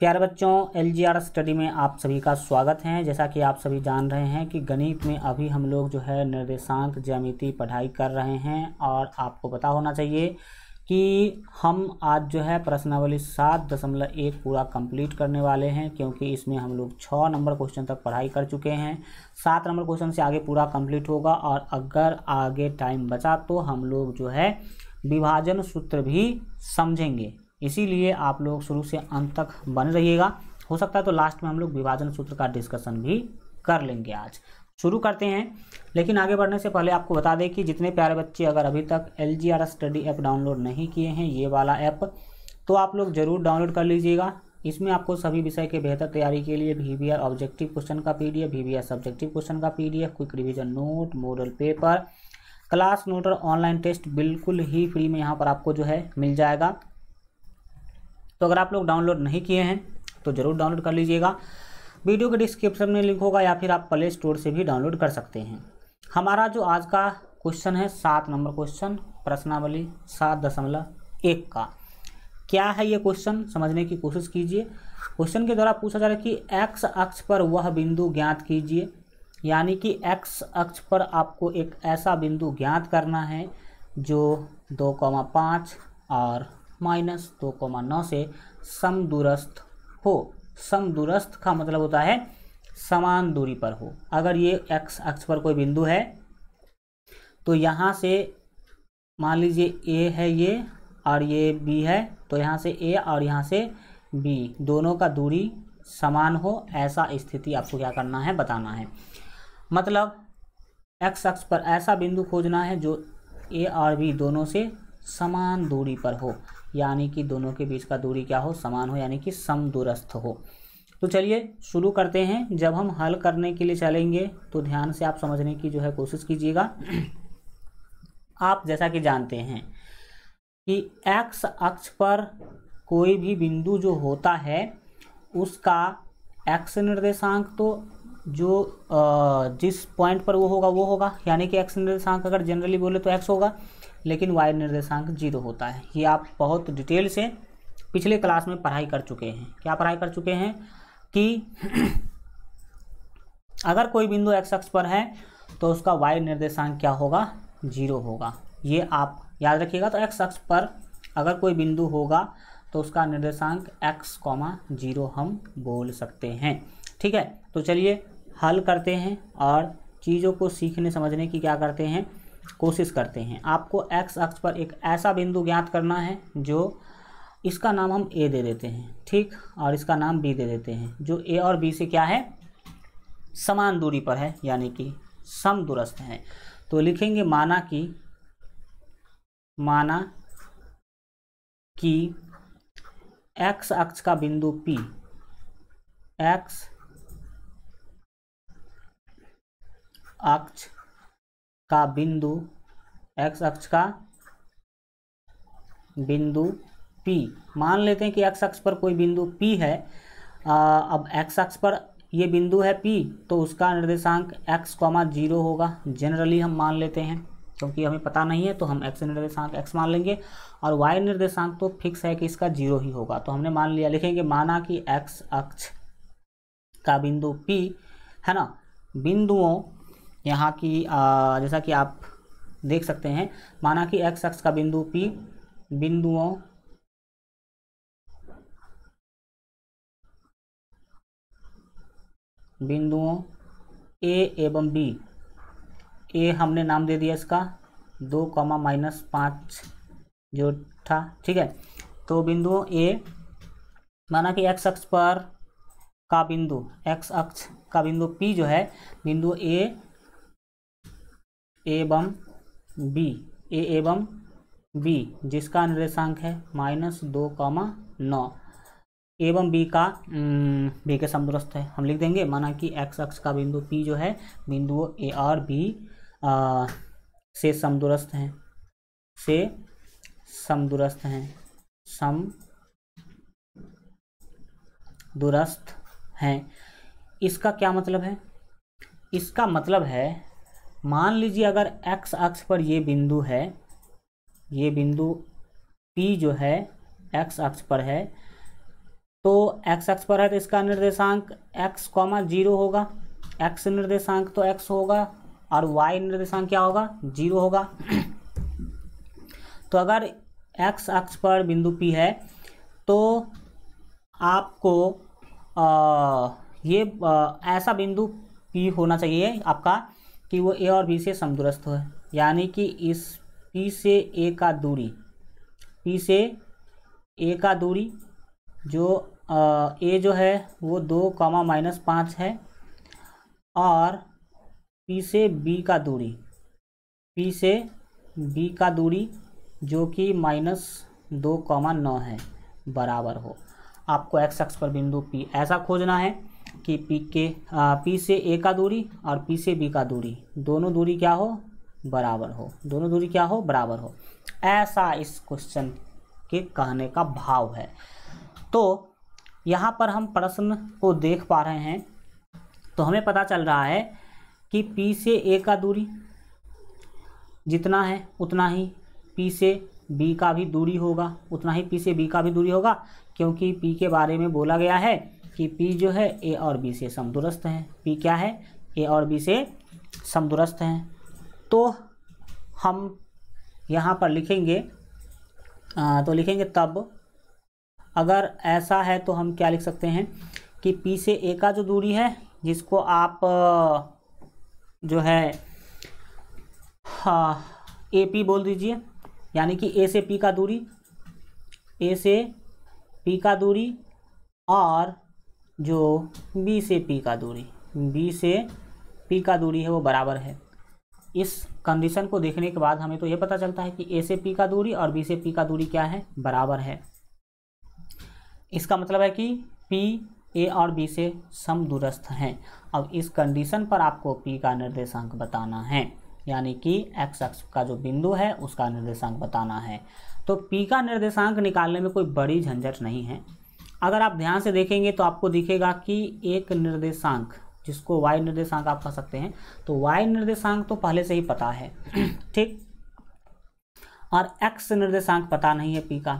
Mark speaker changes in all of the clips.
Speaker 1: प्यारे बच्चों L study में आप सभी का स्वागत है जैसा कि आप सभी जान रहे हैं कि गणित में अभी हम लोग जो है निर्देशांक ज्यामिति पढ़ाई कर रहे हैं और आपको पता होना चाहिए कि हम आज जो है प्रश्नावली सात दशमलव एक पूरा कंप्लीट करने वाले हैं क्योंकि इसमें हम लोग छः नंबर क्वेश्चन तक पढ़ाई कर चुके हैं सात नंबर क्वेश्चन से आगे पूरा कंप्लीट होगा और अगर आगे टाइम बचा तो हम लोग जो है विभाजन सूत्र भी समझेंगे इसीलिए आप लोग शुरू से अंत तक बन रहिएगा हो सकता है तो लास्ट में हम लोग विभाजन सूत्र का डिस्कशन भी कर लेंगे आज शुरू करते हैं लेकिन आगे बढ़ने से पहले आपको बता दें कि जितने प्यारे बच्चे अगर अभी तक L G R study app download नहीं किए हैं ये वाला ऐप तो आप लोग ज़रूर डाउनलोड कर लीजिएगा इसमें आपको सभी विषय के बेहतर तैयारी के लिए V V R objective question का P D F V R subjective question का P D F quick revision note model paper class note और ऑनलाइन टेस्ट बिल्कुल ही फ्री में यहाँ पर आपको जो है मिल जाएगा तो अगर आप लोग डाउनलोड नहीं किए हैं तो ज़रूर डाउनलोड कर लीजिएगा वीडियो के डिस्क्रिप्शन में लिंक होगा या फिर आप प्ले स्टोर से भी डाउनलोड कर सकते हैं हमारा जो आज का क्वेश्चन है सात नंबर क्वेश्चन प्रश्नावली सात दशमलव एक का क्या है ये क्वेश्चन समझने की कोशिश कीजिए क्वेश्चन के द्वारा पूछा जा रहा है कि एक्स अक्ष पर वह बिंदु ज्ञात कीजिए यानी कि एक्स अक्ष पर आपको एक ऐसा बिंदु ज्ञात करना है जो दो कौमा पाँच और माइनस दो कोमा नौ से समदूरस्थ हो समदूरस्थ का मतलब होता है समान दूरी पर हो अगर ये एक्स अक्ष पर कोई बिंदु है तो यहाँ से मान लीजिए ए है ये और ये बी है तो यहाँ से ए और यहाँ से बी दोनों का दूरी समान हो ऐसा स्थिति आपको क्या करना है बताना है मतलब एक्स अक्ष पर ऐसा बिंदु खोजना है जो ए और बी दोनों से समान दूरी पर हो यानी कि दोनों के बीच का दूरी क्या हो समान हो यानी कि सम दूरस्थ हो तो चलिए शुरू करते हैं जब हम हल करने के लिए चलेंगे तो ध्यान से आप समझने की जो है कोशिश कीजिएगा आप जैसा कि जानते हैं कि एक्स अक्ष पर कोई भी बिंदु जो होता है उसका एक्स निर्देशांक तो जो जिस पॉइंट पर वो होगा वो होगा यानी कि एक्स निर्देशांक अगर जनरली बोले तो एक्स होगा लेकिन वाई निर्देशांक जीरो होता है ये आप बहुत डिटेल से पिछले क्लास में पढ़ाई कर चुके हैं क्या पढ़ाई कर चुके हैं कि अगर कोई बिंदु एक्स अक्ष पर है तो उसका वाई निर्देशांक क्या होगा जीरो होगा ये आप याद रखिएगा तो एक्स अक्ष पर अगर कोई बिंदु होगा तो उसका निर्देशांक एक्स कॉमा जीरो हम बोल सकते हैं ठीक है तो चलिए हल करते हैं और चीज़ों को सीखने समझने की क्या करते हैं कोशिश करते हैं आपको एक्स अक्ष पर एक ऐसा बिंदु ज्ञात करना है जो इसका नाम हम ए दे देते हैं ठीक और इसका नाम बी दे देते हैं जो ए और बी से क्या है समान दूरी पर है यानी कि सम दूरस्त है तो लिखेंगे माना कि माना कि एक्स अक्ष का बिंदु पी एक्स अक्ष का बिंदु एक्स अक्ष का बिंदु पी मान लेते हैं कि एक्स अक्ष पर कोई बिंदु पी है आ, अब एक्स अक्ष पर ये बिंदु है पी तो उसका निर्देशांक एक्स कॉमा जीरो होगा जनरली हम मान लेते हैं क्योंकि हमें पता नहीं है तो हम एक्स निर्देशांक एक्स मान लेंगे और वाई निर्देशांक तो फिक्स है कि इसका जीरो ही होगा तो हमने मान लिया लिखेंगे माना कि एक्स अक्ष का बिंदु पी है ना बिंदुओं यहाँ की जैसा कि आप देख सकते हैं माना कि एक्स अक्ष का बिंदु पी बिंदुओं बिंदुओं ए एवं बी ए हमने नाम दे दिया इसका दो कॉमा माइनस पाँच जो था ठीक है तो बिंदुओं ए माना कि एक्स अक्ष पर का बिंदु एक्स अक्ष का बिंदु पी जो है बिंदु ए एवं बी ए एवं बी जिसका निर्देशांक है माइनस दो कॉमा नौ एवं बी का बी के समदुरस्त है हम लिख देंगे माना कि एक्स अक्ष का बिंदु पी जो है बिंदु ए आर बी से समदुरस्त हैं से समदुरस्त हैं सम दुरस्त हैं इसका क्या मतलब है इसका मतलब है मान लीजिए अगर एक्स अक्ष पर ये बिंदु है ये बिंदु पी जो है एक्स अक्ष पर है तो एक्स अक्ष पर है तो इसका निर्देशांक एक्स कॉमा जीरो होगा एक्स निर्देशांक तो एक्स होगा और वाई निर्देशांक क्या होगा जीरो होगा तो अगर एक्स अक्ष पर बिंदु पी है तो आपको आ, ये आ, ऐसा बिंदु पी होना चाहिए आपका कि वो ए और बी से समदुरस्त हो यानी कि इस पी से ए का दूरी पी से ए का दूरी जो ए जो है वो दो कॉमा माइनस पाँच है और पी से बी का दूरी पी से बी का दूरी जो कि माइनस दो कॉमा नौ है बराबर हो आपको एक्स अक्ष पर बिंदु पी ऐसा खोजना है कि पी के आ, पी से ए का दूरी और पी से बी का दूरी दोनों दूरी क्या हो बराबर हो दोनों दूरी क्या हो बराबर हो ऐसा इस क्वेश्चन के कहने का भाव है तो यहाँ पर हम प्रश्न को देख पा रहे हैं तो हमें पता चल रहा है कि पी से ए का दूरी जितना है उतना ही पी से बी का भी दूरी होगा उतना ही पी से बी का भी दूरी होगा क्योंकि पी के बारे में बोला गया है कि पी जो है ए और बी से समदुरस्त हैं पी क्या है ए और बी से समदुरस्त हैं तो हम यहाँ पर लिखेंगे आ, तो लिखेंगे तब अगर ऐसा है तो हम क्या लिख सकते हैं कि पी से ए का जो दूरी है जिसको आप जो है ए पी बोल दीजिए यानी कि ए से पी का दूरी ए से पी का दूरी और जो बी से पी का दूरी बी से पी का दूरी है वो बराबर है इस कंडीशन को देखने के बाद हमें तो ये पता चलता है कि ए से पी का दूरी और बी से पी का दूरी क्या है बराबर है इसका मतलब है कि पी ए और बी से सम दूरस्थ हैं अब इस कंडीशन पर आपको पी का निर्देशांक बताना है यानी कि एक्स एक्स का जो बिंदु है उसका निर्देशांक बताना है तो पी का निर्देशांक निकालने में कोई बड़ी झंझट नहीं है अगर आप ध्यान से देखेंगे तो आपको दिखेगा कि एक निर्देशांक जिसको y निर्देशांक आप कह सकते हैं तो y निर्देशांक तो पहले से ही पता है ठीक और x निर्देशांक पता नहीं है p का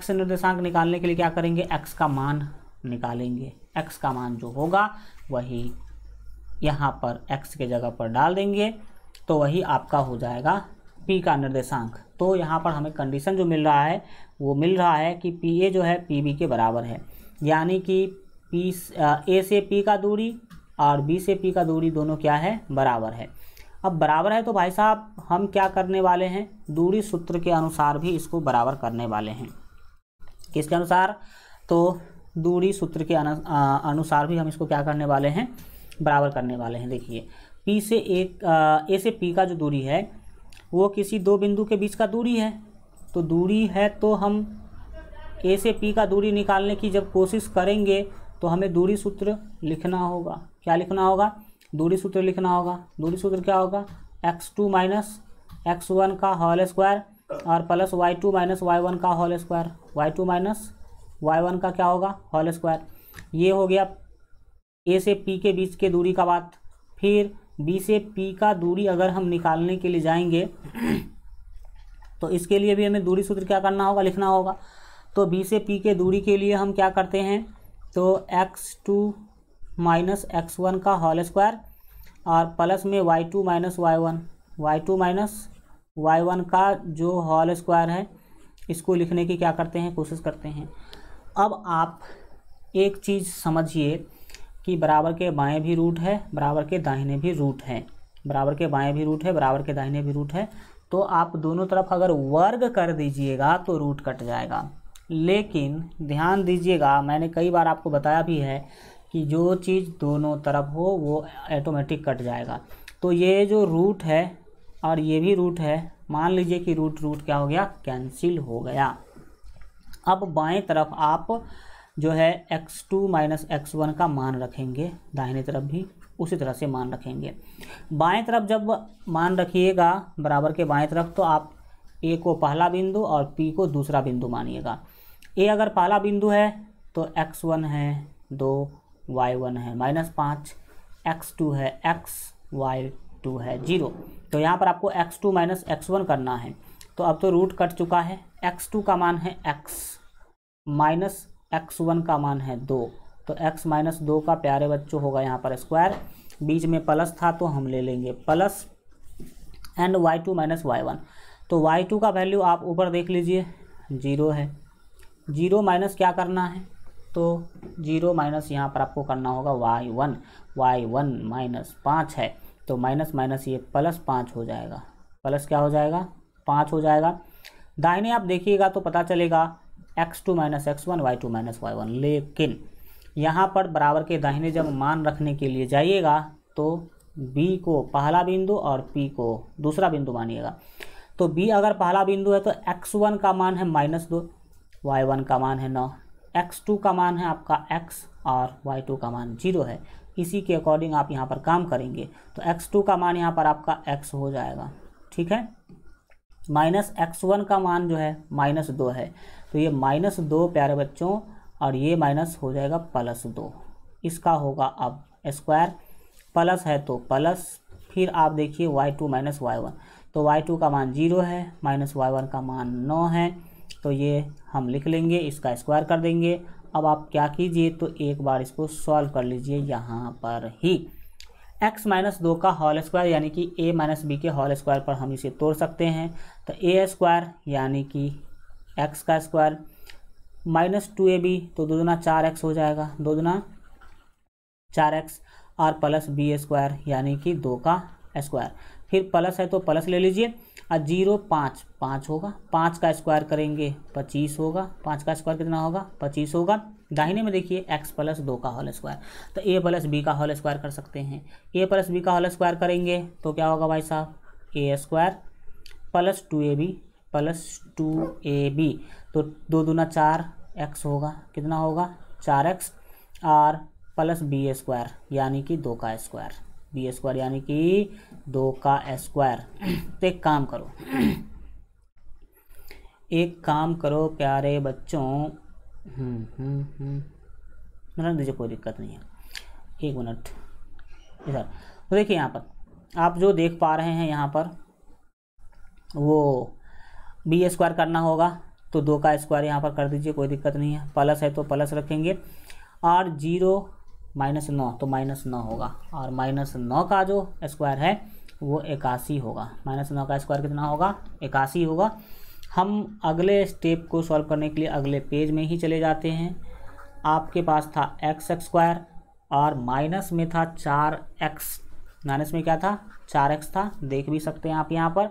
Speaker 1: x निर्देशांक निकालने के लिए क्या करेंगे x का मान निकालेंगे x का मान जो होगा वही यहाँ पर x के जगह पर डाल देंगे तो वही आपका हो जाएगा p का निर्देशांक तो यहाँ पर हमें कंडीशन जो मिल रहा है वो मिल रहा है कि पी ए जो है पी बी के बराबर है यानी कि पी ए से पी का दूरी और बी से पी का दूरी दोनों क्या है बराबर है अब बराबर है तो भाई साहब हम क्या करने वाले हैं दूरी सूत्र के अनुसार भी इसको बराबर करने वाले हैं किसके अनुसार तो दूरी सूत्र के अनुसार भी हम इसको क्या करने वाले हैं बराबर करने वाले हैं देखिए पी से एक ए से पी का जो दूरी है वो किसी दो बिंदु के बीच का दूरी है तो दूरी है तो हम ए से पी का दूरी निकालने की जब कोशिश करेंगे तो हमें दूरी सूत्र लिखना होगा क्या लिखना होगा दूरी सूत्र लिखना होगा दूरी सूत्र क्या होगा x two minus x one का होल स्क्वायर और plus Y two minus Y one का whole square Y two minus Y one का क्या होगा होल स्क्वायर ये हो गया ए से पी के बीच के दूरी का बात फिर बी से पी का दूरी अगर हम निकालने के लिए जाएंगे तो इसके लिए भी हमें दूरी सूत्र क्या करना होगा लिखना होगा तो बी से पी के दूरी के लिए हम क्या करते हैं तो x two minus x one का होल स्क्वायर और प्लस में Y two minus Y one Y two minus Y one का जो होल स्क्वायर है इसको लिखने की क्या करते हैं कोशिश करते हैं अब आप एक चीज़ समझिए कि बराबर के बाएं भी रूट है बराबर के दाहिने भी रूट है बराबर के बाएं भी रूट है बराबर के दाहिने भी रूट है तो आप दोनों तरफ अगर वर्ग कर दीजिएगा तो रूट कट जाएगा लेकिन ध्यान दीजिएगा मैंने कई बार आपको बताया भी है कि जो चीज़ दोनों तरफ हो वो ऑटोमेटिक कट जाएगा तो ये जो रूट है और ये भी रूट है मान लीजिए कि रूट रूट क्या हो गया कैंसिल हो गया अब बाएं तरफ आप जो है x two minus x one का मान रखेंगे दाहिने तरफ भी उसी तरह से मान रखेंगे बाएं तरफ जब मान रखिएगा बराबर के बाएं तरफ तो आप ए को पहला बिंदु और पी को दूसरा बिंदु मानिएगा ए अगर पहला बिंदु है तो एक्स वन है दो वाई वन है माइनस पाँच एक्स टू है एक्स वाई टू है जीरो तो यहाँ पर आपको x two minus x one करना है तो अब तो रूट कट चुका है एक्स टू का मान है एक्स माइनस एक्स वन का मान है दो तो एक्स माइनस दो का प्यारे बच्चों होगा यहाँ पर स्क्वायर बीच में प्लस था तो हम ले लेंगे plus and y two minus Y one तो वाई टू का वैल्यू आप ऊपर देख लीजिए जीरो है जीरो माइनस क्या करना है तो जीरो माइनस यहाँ पर आपको करना होगा y one y one minus पाँच है तो माइनस माइनस ये प्लस पाँच हो जाएगा प्लस क्या हो जाएगा पाँच हो जाएगा दाहिने आप देखिएगा तो पता चलेगा x two minus x one Y two minus Y one लेकिन यहाँ पर बराबर के दाहिने जब मान रखने के लिए जाइएगा तो बी को पहला बिंदु और पी को दूसरा बिंदु मानिएगा तो बी अगर पहला बिंदु है तो एक्स वन का मान है माइनस दो वाई वन का मान है नौ एक्स टू का मान है आपका एक्स और वाई टू का मान जीरो है इसी के अकॉर्डिंग आप यहाँ पर काम करेंगे तो एक्स टू का मान यहाँ पर आपका एक्स हो जाएगा ठीक है माइनस एक्स वन का मान जो है माइनस दो है तो ये माइनस दो प्यारे बच्चों और ये माइनस हो जाएगा प्लस दो इसका होगा अब स्क्वायर प्लस है तो प्लस फिर आप देखिए y two minus Y one तो वाई टू का मान जीरो है माइनस वाई वन का मान नौ है तो ये हम लिख लेंगे इसका स्क्वायर कर देंगे अब आप क्या कीजिए तो एक बार इसको सॉल्व कर लीजिए यहाँ पर ही x माइनस दो का हॉल स्क्वायर यानी कि a माइनस बी के हॉल स्क्वायर पर हम इसे तोड़ सकते हैं तो ए स्क्वायर यानी कि एक्स का square minus two a b तो दो दुना चार एक्स हो जाएगा दो दुना चार एक्स और प्लस बी स्क्वायर यानी कि दो का स्क्वायर फिर प्लस है तो प्लस ले लीजिए और जीरो पाँच पाँच होगा पाँच का स्क्वायर करेंगे पच्चीस होगा पाँच का स्क्वायर कितना होगा पच्चीस होगा दाहिने में देखिए एक्स प्लस दो का होल स्क्वायर तो ए प्लस बी का होल स्क्वायर कर सकते हैं ए प्लस बी का होल स्क्वायर करेंगे तो क्या होगा भाई साहब a square plus two a b plus two a b तो दो दूना चार एक्स होगा कितना होगा चार एक्स और प्लस बी स्क्वायर यानी कि दो का स्क्वायर बी स्क्वायर यानी कि दो का स्क्वायर तो एक काम करो एक काम करो प्यारे बच्चों रख हम्म, दीजिए हम्म, हम्म। मतलब कोई दिक्कत नहीं है एक मिनट इधर तो देखिए यहाँ पर आप जो देख पा रहे हैं यहाँ पर वो बी स्क्वायर करना होगा तो दो का स्क्वायर यहाँ पर कर दीजिए कोई दिक्कत नहीं है प्लस है तो प्लस रखेंगे और जीरो माइनस नौ तो माइनस नौ होगा और माइनस नौ का जो स्क्वायर है वो इक्यासी होगा माइनस नौ का स्क्वायर कितना होगा इक्यासी होगा हम अगले स्टेप को सॉल्व करने के लिए अगले पेज में ही चले जाते हैं आपके पास था एक्स स्क्वायर और माइनस में था चार एक्स माइनस में क्या था चार एक्स था देख भी सकते हैं आप यहाँ पर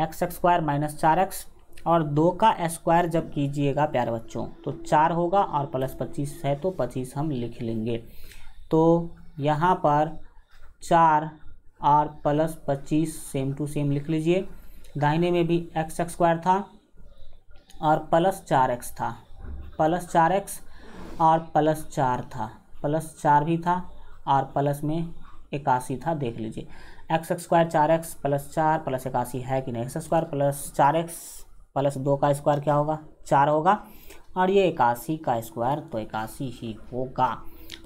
Speaker 1: एक्स स्क्वायर माइनस चार एक्स और दो का स्क्वायर जब कीजिएगा प्यारे बच्चों तो चार होगा और प्लस पच्चीस है तो पच्चीस हम लिख लेंगे तो यहाँ पर चार और प्लस पच्चीस सेम टू सेम लिख लीजिए दाहिने में भी एक्स स्क्वायर था और प्लस चार एक्स था प्लस चार एक्स और प्लस चार था प्लस चार भी था और प्लस में इक्यासी था देख लीजिए एक्स स्क्वायर चार एक्स प्लस चार प्लस इक्यासी है कि नहीं एक्स स्क्वायर प्लस चार एक्स प्लस दो का स्क्वायर क्या होगा चार होगा और ये इक्यासी का स्क्वायर तो इक्यासी ही होगा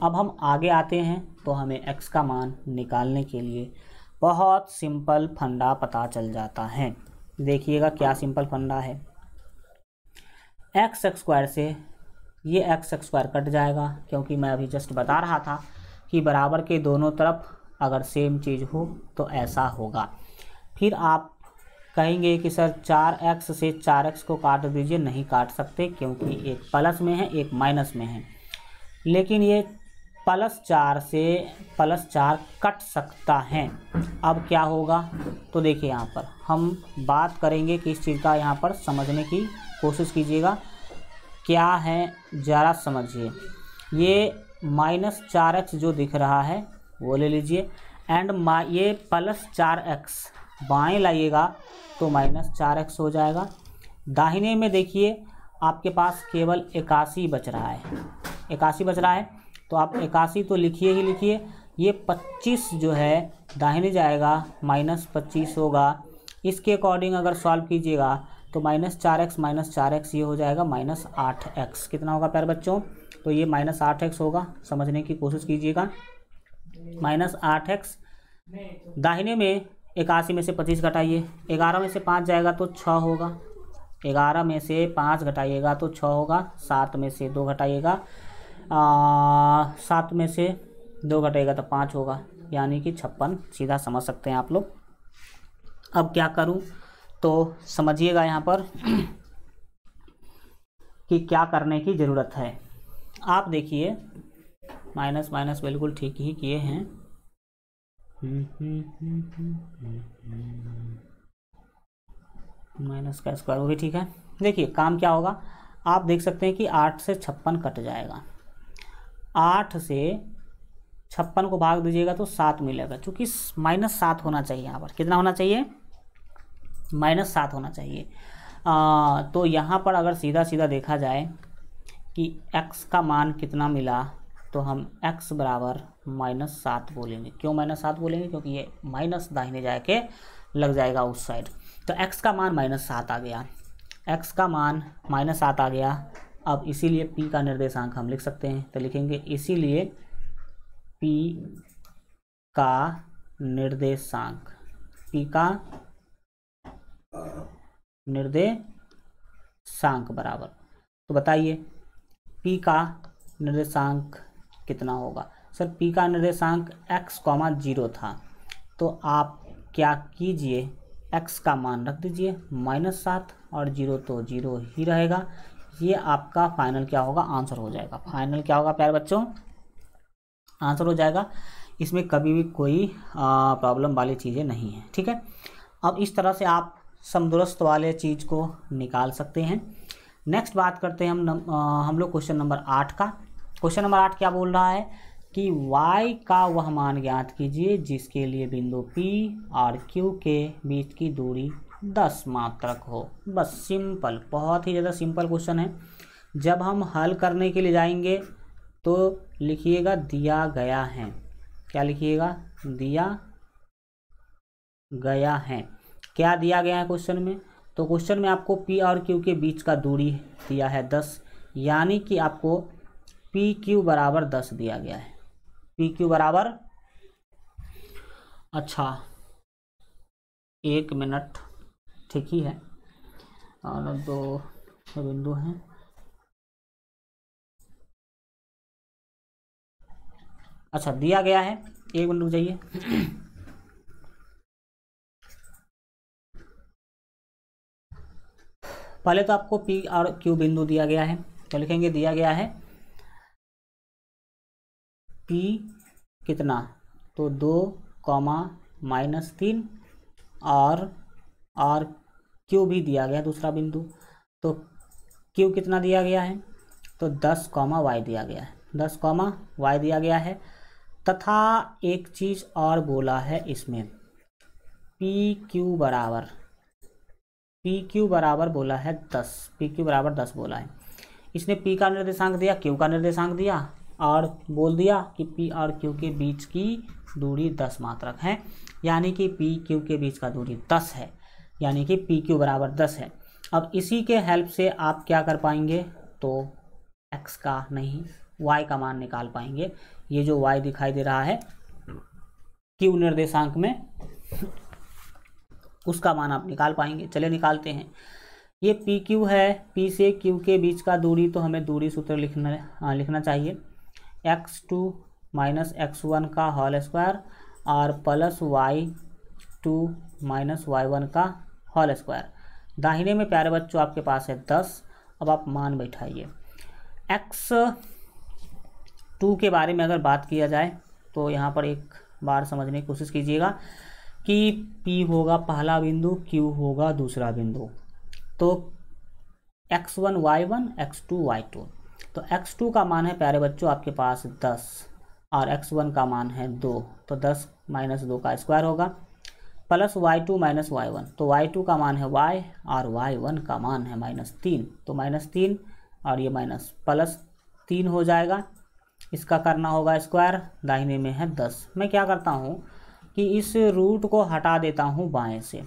Speaker 1: अब हम आगे आते हैं तो हमें एक्स का मान निकालने के लिए बहुत सिंपल फंडा पता चल जाता है देखिएगा क्या सिंपल फंडा है एक्स स्क्वायर से ये एक्स स्क्वायर कट जाएगा क्योंकि मैं अभी जस्ट बता रहा था कि बराबर के दोनों तरफ अगर सेम चीज़ हो तो ऐसा होगा फिर आप कहेंगे कि सर चार एक्स से चार एक्स को काट दीजिए नहीं काट सकते क्योंकि एक प्लस में है एक माइनस में है लेकिन ये प्लस चार से प्लस चार कट सकता है अब क्या होगा तो देखिए यहाँ पर हम बात करेंगे कि इस चीज़ का यहाँ पर समझने की कोशिश कीजिएगा क्या है ज़रा समझिए ये माइनस चार एक्स जो दिख रहा है वो ले लीजिए एंड मा ये प्लस चार एक्स बाएँ लाइएगा तो माइनस चार एक्स हो जाएगा दाहिने में देखिए आपके पास केवल इक्यासी बच रहा है इक्यासी बच रहा है तो आप इक्यासी तो लिखिए ही लिखिए ये पच्चीस जो है दाहिने जाएगा माइनस पच्चीस होगा इसके अकॉर्डिंग अगर सॉल्व कीजिएगा तो माइनस चार एक्स माइनस चार एक्स ये हो जाएगा माइनस आठ एक्स कितना होगा प्यार बच्चों तो ये माइनस आठ एक्स होगा समझने की कोशिश कीजिएगा माइनस आठ एक्स दाहिने में इक्यासी में से पच्चीस घटाइए ग्यारह में से पाँच जाएगा तो छः होगा ग्यारह में से पाँच घटाइएगा तो छः होगा सात में से दो घटाइएगा सात में से दो घटेगा तो पाँच होगा यानी कि छप्पन सीधा समझ सकते हैं आप लोग अब क्या करूं तो समझिएगा यहाँ पर कि क्या करने की ज़रूरत है आप देखिए माइनस माइनस बिल्कुल ठीक ही किए हैं माइनस का स्क्वायर वो भी ठीक है देखिए काम क्या होगा आप देख सकते हैं कि आठ से छप्पन कट जाएगा आठ से छप्पन को भाग दीजिएगा तो सात मिलेगा क्योंकि माइनस सात होना चाहिए यहाँ पर कितना होना चाहिए माइनस सात होना चाहिए आ, तो यहाँ पर अगर सीधा सीधा देखा जाए कि x का मान कितना मिला तो हम x बराबर माइनस सात बोलेंगे क्यों माइनस सात बोलेंगे क्योंकि ये माइनस दाहिने जाके लग जाएगा उस साइड तो x का मान माइनस सात आ गया x का मान माइनस सात आ गया अब इसीलिए p का निर्देशांक हम लिख सकते हैं तो लिखेंगे इसीलिए p का निर्देशांक p का निर्देशांक बराबर तो बताइए p का निर्देशांक कितना होगा सर पी का निर्देशांक एक्स कॉमा जीरो था तो आप क्या कीजिए एक्स का मान रख दीजिए माइनस सात और जीरो तो जीरो ही रहेगा ये आपका फाइनल क्या होगा आंसर हो जाएगा फाइनल क्या होगा प्यारे बच्चों आंसर हो जाएगा इसमें कभी भी कोई प्रॉब्लम वाली चीज़ें नहीं है ठीक है अब इस तरह से आप समदुरुस्त वाले चीज़ को निकाल सकते हैं नेक्स्ट बात करते हैं हम नम, आ, हम लोग क्वेश्चन नंबर आठ का क्वेश्चन नंबर आठ क्या बोल रहा है कि y का वह मान ज्ञात कीजिए जिसके लिए बिंदु P और Q के बीच की दूरी दस मात्रक हो बस सिंपल बहुत ही ज़्यादा सिंपल क्वेश्चन है जब हम हल करने के लिए जाएंगे तो लिखिएगा दिया गया है क्या लिखिएगा दिया गया है क्या दिया गया है क्वेश्चन में तो क्वेश्चन में आपको P और Q के बीच का दूरी दिया है दस यानी कि आपको पी क्यू बराबर दस दिया गया है पी क्यू बराबर अच्छा एक मिनट ठीक ही है और दो बिंदु हैं अच्छा दिया गया है एक मिनट रुक जाइए पहले तो आपको पी और क्यू बिंदु दिया गया है तो लिखेंगे दिया गया है पी कितना तो दो कॉमा माइनस तीन और आर क्यू भी दिया गया दूसरा बिंदु तो क्यू कितना दिया गया है तो दस कॉमा वाई दिया गया है दस कॉमा वाई दिया गया है तथा एक चीज़ और बोला है इसमें पी क्यू बराबर पी क्यू बराबर बोला है दस पी क्यू बराबर दस बोला है इसने पी का निर्देशांक दिया क्यू का निर्देशांक दिया और बोल दिया कि पी और क्यू के बीच की दूरी दस मात्रक है यानी कि पी क्यू के बीच का दूरी दस है यानी कि पी क्यू बराबर दस है अब इसी के हेल्प से आप क्या कर पाएंगे तो एक्स का नहीं वाई का मान निकाल पाएंगे ये जो वाई दिखाई दे रहा है क्यू निर्देशांक में उसका मान आप निकाल पाएंगे चले निकालते हैं ये पी क्यू है पी से क्यू के बीच का दूरी तो हमें दूरी सूत्र लिखना लिखना चाहिए x two minus x one का होल स्क्वायर और plus Y two minus Y one का होल स्क्वायर दाहिने में प्यारे बच्चों आपके पास है दस अब आप मान बैठाइए एक्स टू के बारे में अगर बात किया जाए तो यहाँ पर एक बार समझने की कोशिश कीजिएगा कि P होगा पहला बिंदु Q होगा दूसरा बिंदु तो x1 y1 x2 y2 तो एक्स टू का मान है प्यारे बच्चों आपके पास दस और एक्स वन का मान है दो तो दस माइनस दो का स्क्वायर होगा plus Y two minus Y one तो वाई टू का मान है वाई और वाई वन का मान है माइनस तीन तो माइनस तीन और ये माइनस प्लस तीन हो जाएगा इसका करना होगा स्क्वायर दाहिने में है दस मैं क्या करता हूँ कि इस रूट को हटा देता हूँ बाएँ से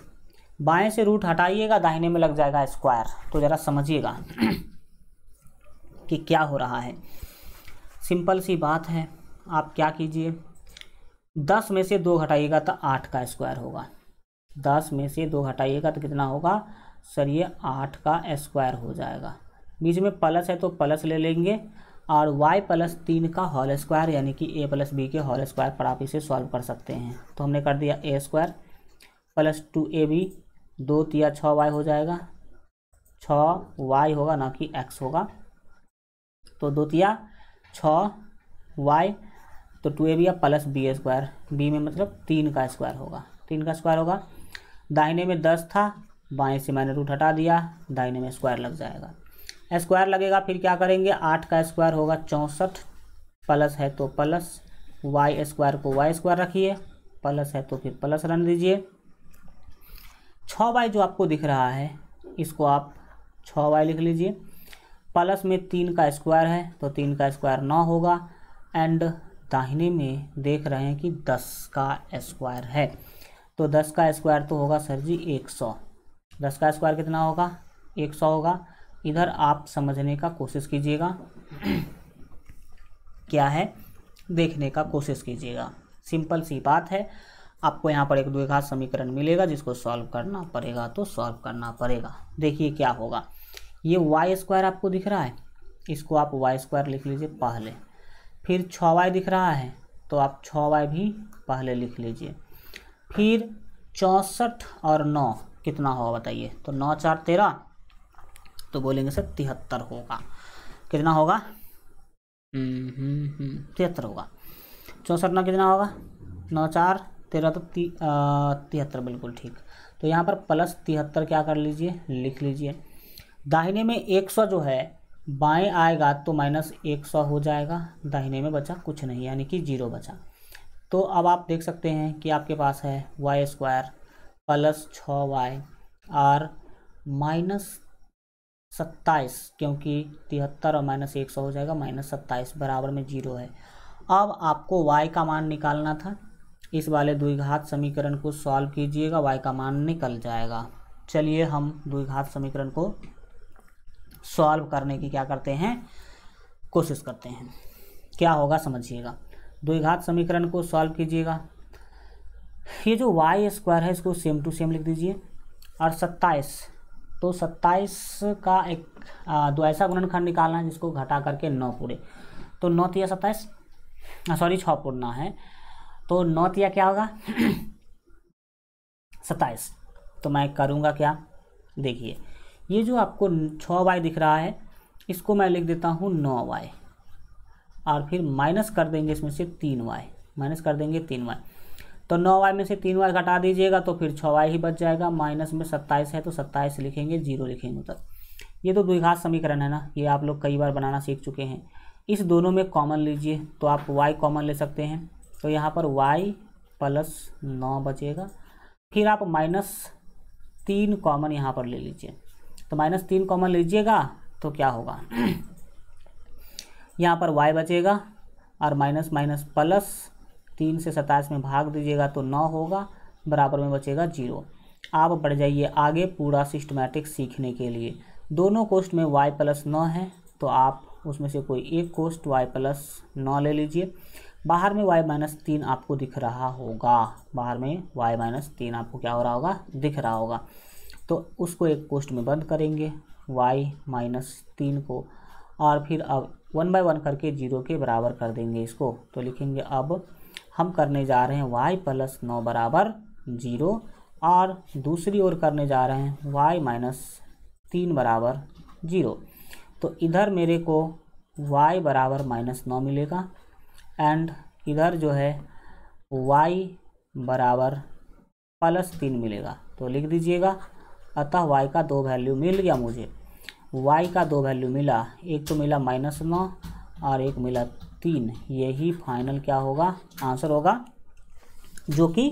Speaker 1: बाएँ से रूट हटाइएगा दाहिने में लग जाएगा स्क्वायर तो ज़रा समझिएगा कि क्या हो रहा है सिंपल सी बात है आप क्या कीजिए दस में से दो घटाइएगा तो आठ का स्क्वायर होगा दस में से दो घटाइएगा तो कितना होगा सर ये आठ का स्क्वायर हो जाएगा बीच में प्लस है तो प्लस ले लेंगे और y प्लस तीन का होल स्क्वायर यानी कि a प्लस बी के होल स्क्वायर पर आप इसे सॉल्व कर सकते हैं तो हमने कर दिया a square plus two a b दो तिया छः वाई हो जाएगा छः वाई होगा ना कि एक्स होगा तो दो तिया छः वाई तो टू ए या प्लस बी स्क्वायर बी में मतलब तीन का स्क्वायर होगा तीन का स्क्वायर होगा दाहिने में दस था बाएं से मैंने रूट हटा दिया दाहिने में स्क्वायर लग जाएगा स्क्वायर लगेगा फिर क्या करेंगे आठ का स्क्वायर होगा चौंसठ प्लस है तो प्लस वाई स्क्वायर को वाई स्क्वायर रखिए प्लस है तो फिर प्लस रन दीजिए छः बाई जो आपको दिख रहा है इसको आप छः बाई लिख लीजिए प्लस में तीन का स्क्वायर है तो तीन का स्क्वायर नौ होगा एंड दाहिने में देख रहे हैं कि दस का स्क्वायर है तो दस का स्क्वायर तो होगा सर जी एक सौ दस का स्क्वायर कितना होगा एक सौ होगा इधर आप समझने का कोशिश कीजिएगा क्या है देखने का कोशिश कीजिएगा सिंपल सी बात है आपको यहाँ पर एक द्विघात समीकरण मिलेगा जिसको सॉल्व करना पड़ेगा तो सॉल्व करना पड़ेगा देखिए क्या होगा ये वाई स्क्वायर आपको दिख रहा है इसको आप वाई स्क्वायर लिख लीजिए पहले फिर छ वाई दिख रहा है तो आप छ वाई भी पहले लिख लीजिए फिर चौंसठ और नौ कितना होगा बताइए तो नौ चार तेरह तो बोलेंगे सर तिहत्तर होगा कितना होगा हम्म, हम्म, तिहत्तर होगा चौंसठ नौ कितना होगा नौ चार तेरह तो तिहत्तर बिल्कुल ठीक तो यहाँ पर प्लस तिहत्तर क्या कर लीजिए लिख लीजिए दाहिने में एक सौ जो है बाएं आएगा तो माइनस एक सौ हो जाएगा दाहिने में बचा कुछ नहीं यानी कि जीरो बचा तो अब आप देख सकते हैं कि आपके पास है वाई स्क्वायर प्लस छः वाई और माइनस सत्ताईस क्योंकि तिहत्तर और माइनस एक सौ हो जाएगा माइनस सत्ताईस बराबर में जीरो है अब आपको वाई का मान निकालना था इस वाले द्विघात समीकरण को सॉल्व कीजिएगा वाई का मान निकल जाएगा चलिए हम द्विघात समीकरण को सॉल्व करने की क्या करते हैं कोशिश करते हैं क्या होगा समझिएगा द्विघात समीकरण को सॉल्व कीजिएगा ये जो वाई स्क्वायर है इसको सेम टू सेम लिख दीजिए और सत्ताईस तो सत्ताईस का एक दो ऐसा गुणनखंड निकालना है जिसको घटा करके नौ पूरे तो नौ तिया सत्ताईस सॉरी छः पूर्णा है तो नौ तिया क्या होगा सत्ताईस तो मैं करूँगा क्या देखिए ये जो आपको छ वाई दिख रहा है इसको मैं लिख देता हूँ नौ वाई और फिर माइनस कर देंगे इसमें से तीन वाई माइनस कर देंगे तीन वाई तो नौ वाई में से तीन वाई घटा दीजिएगा तो फिर छः वाई ही बच जाएगा माइनस में सत्ताईस है तो सत्ताईस लिखेंगे जीरो लिखेंगे उधर ये तो द्विघात समीकरण है ना ये आप लोग कई बार बनाना सीख चुके हैं इस दोनों में कॉमन लीजिए तो आप वाई कॉमन ले सकते हैं तो यहाँ पर वाई प्लस नौ बचेगा फिर आप माइनस तीन कॉमन यहाँ पर ले लीजिए तो माइनस तीन कॉमन लीजिएगा तो क्या होगा यहाँ पर वाई बचेगा और माइनस माइनस प्लस तीन से सताइस में भाग दीजिएगा तो नौ होगा बराबर में बचेगा जीरो आप बढ़ जाइए आगे पूरा सिस्टमेटिक सीखने के लिए दोनों कोस्ट में y प्लस नौ है तो आप उसमें से कोई एक कोस्ट y प्लस नौ ले लीजिए बाहर में y माइनस तीन आपको दिख रहा होगा बाहर में y माइनस तीन आपको क्या हो रहा होगा दिख रहा होगा तो उसको एक पोस्ट में बंद करेंगे वाई माइनस तीन को और फिर अब वन बाय वन करके जीरो के बराबर कर देंगे इसको तो लिखेंगे अब हम करने जा रहे हैं वाई प्लस नौ बराबर जीरो और दूसरी ओर करने जा रहे हैं वाई माइनस तीन बराबर जीरो तो इधर मेरे को y बराबर माइनस नौ मिलेगा एंड इधर जो है y बराबर प्लस तीन मिलेगा तो लिख दीजिएगा अतः वाई का दो वैल्यू मिल गया मुझे वाई का दो वैल्यू मिला एक तो मिला माइनस नौ और एक मिला तीन यही फाइनल क्या होगा आंसर होगा जो कि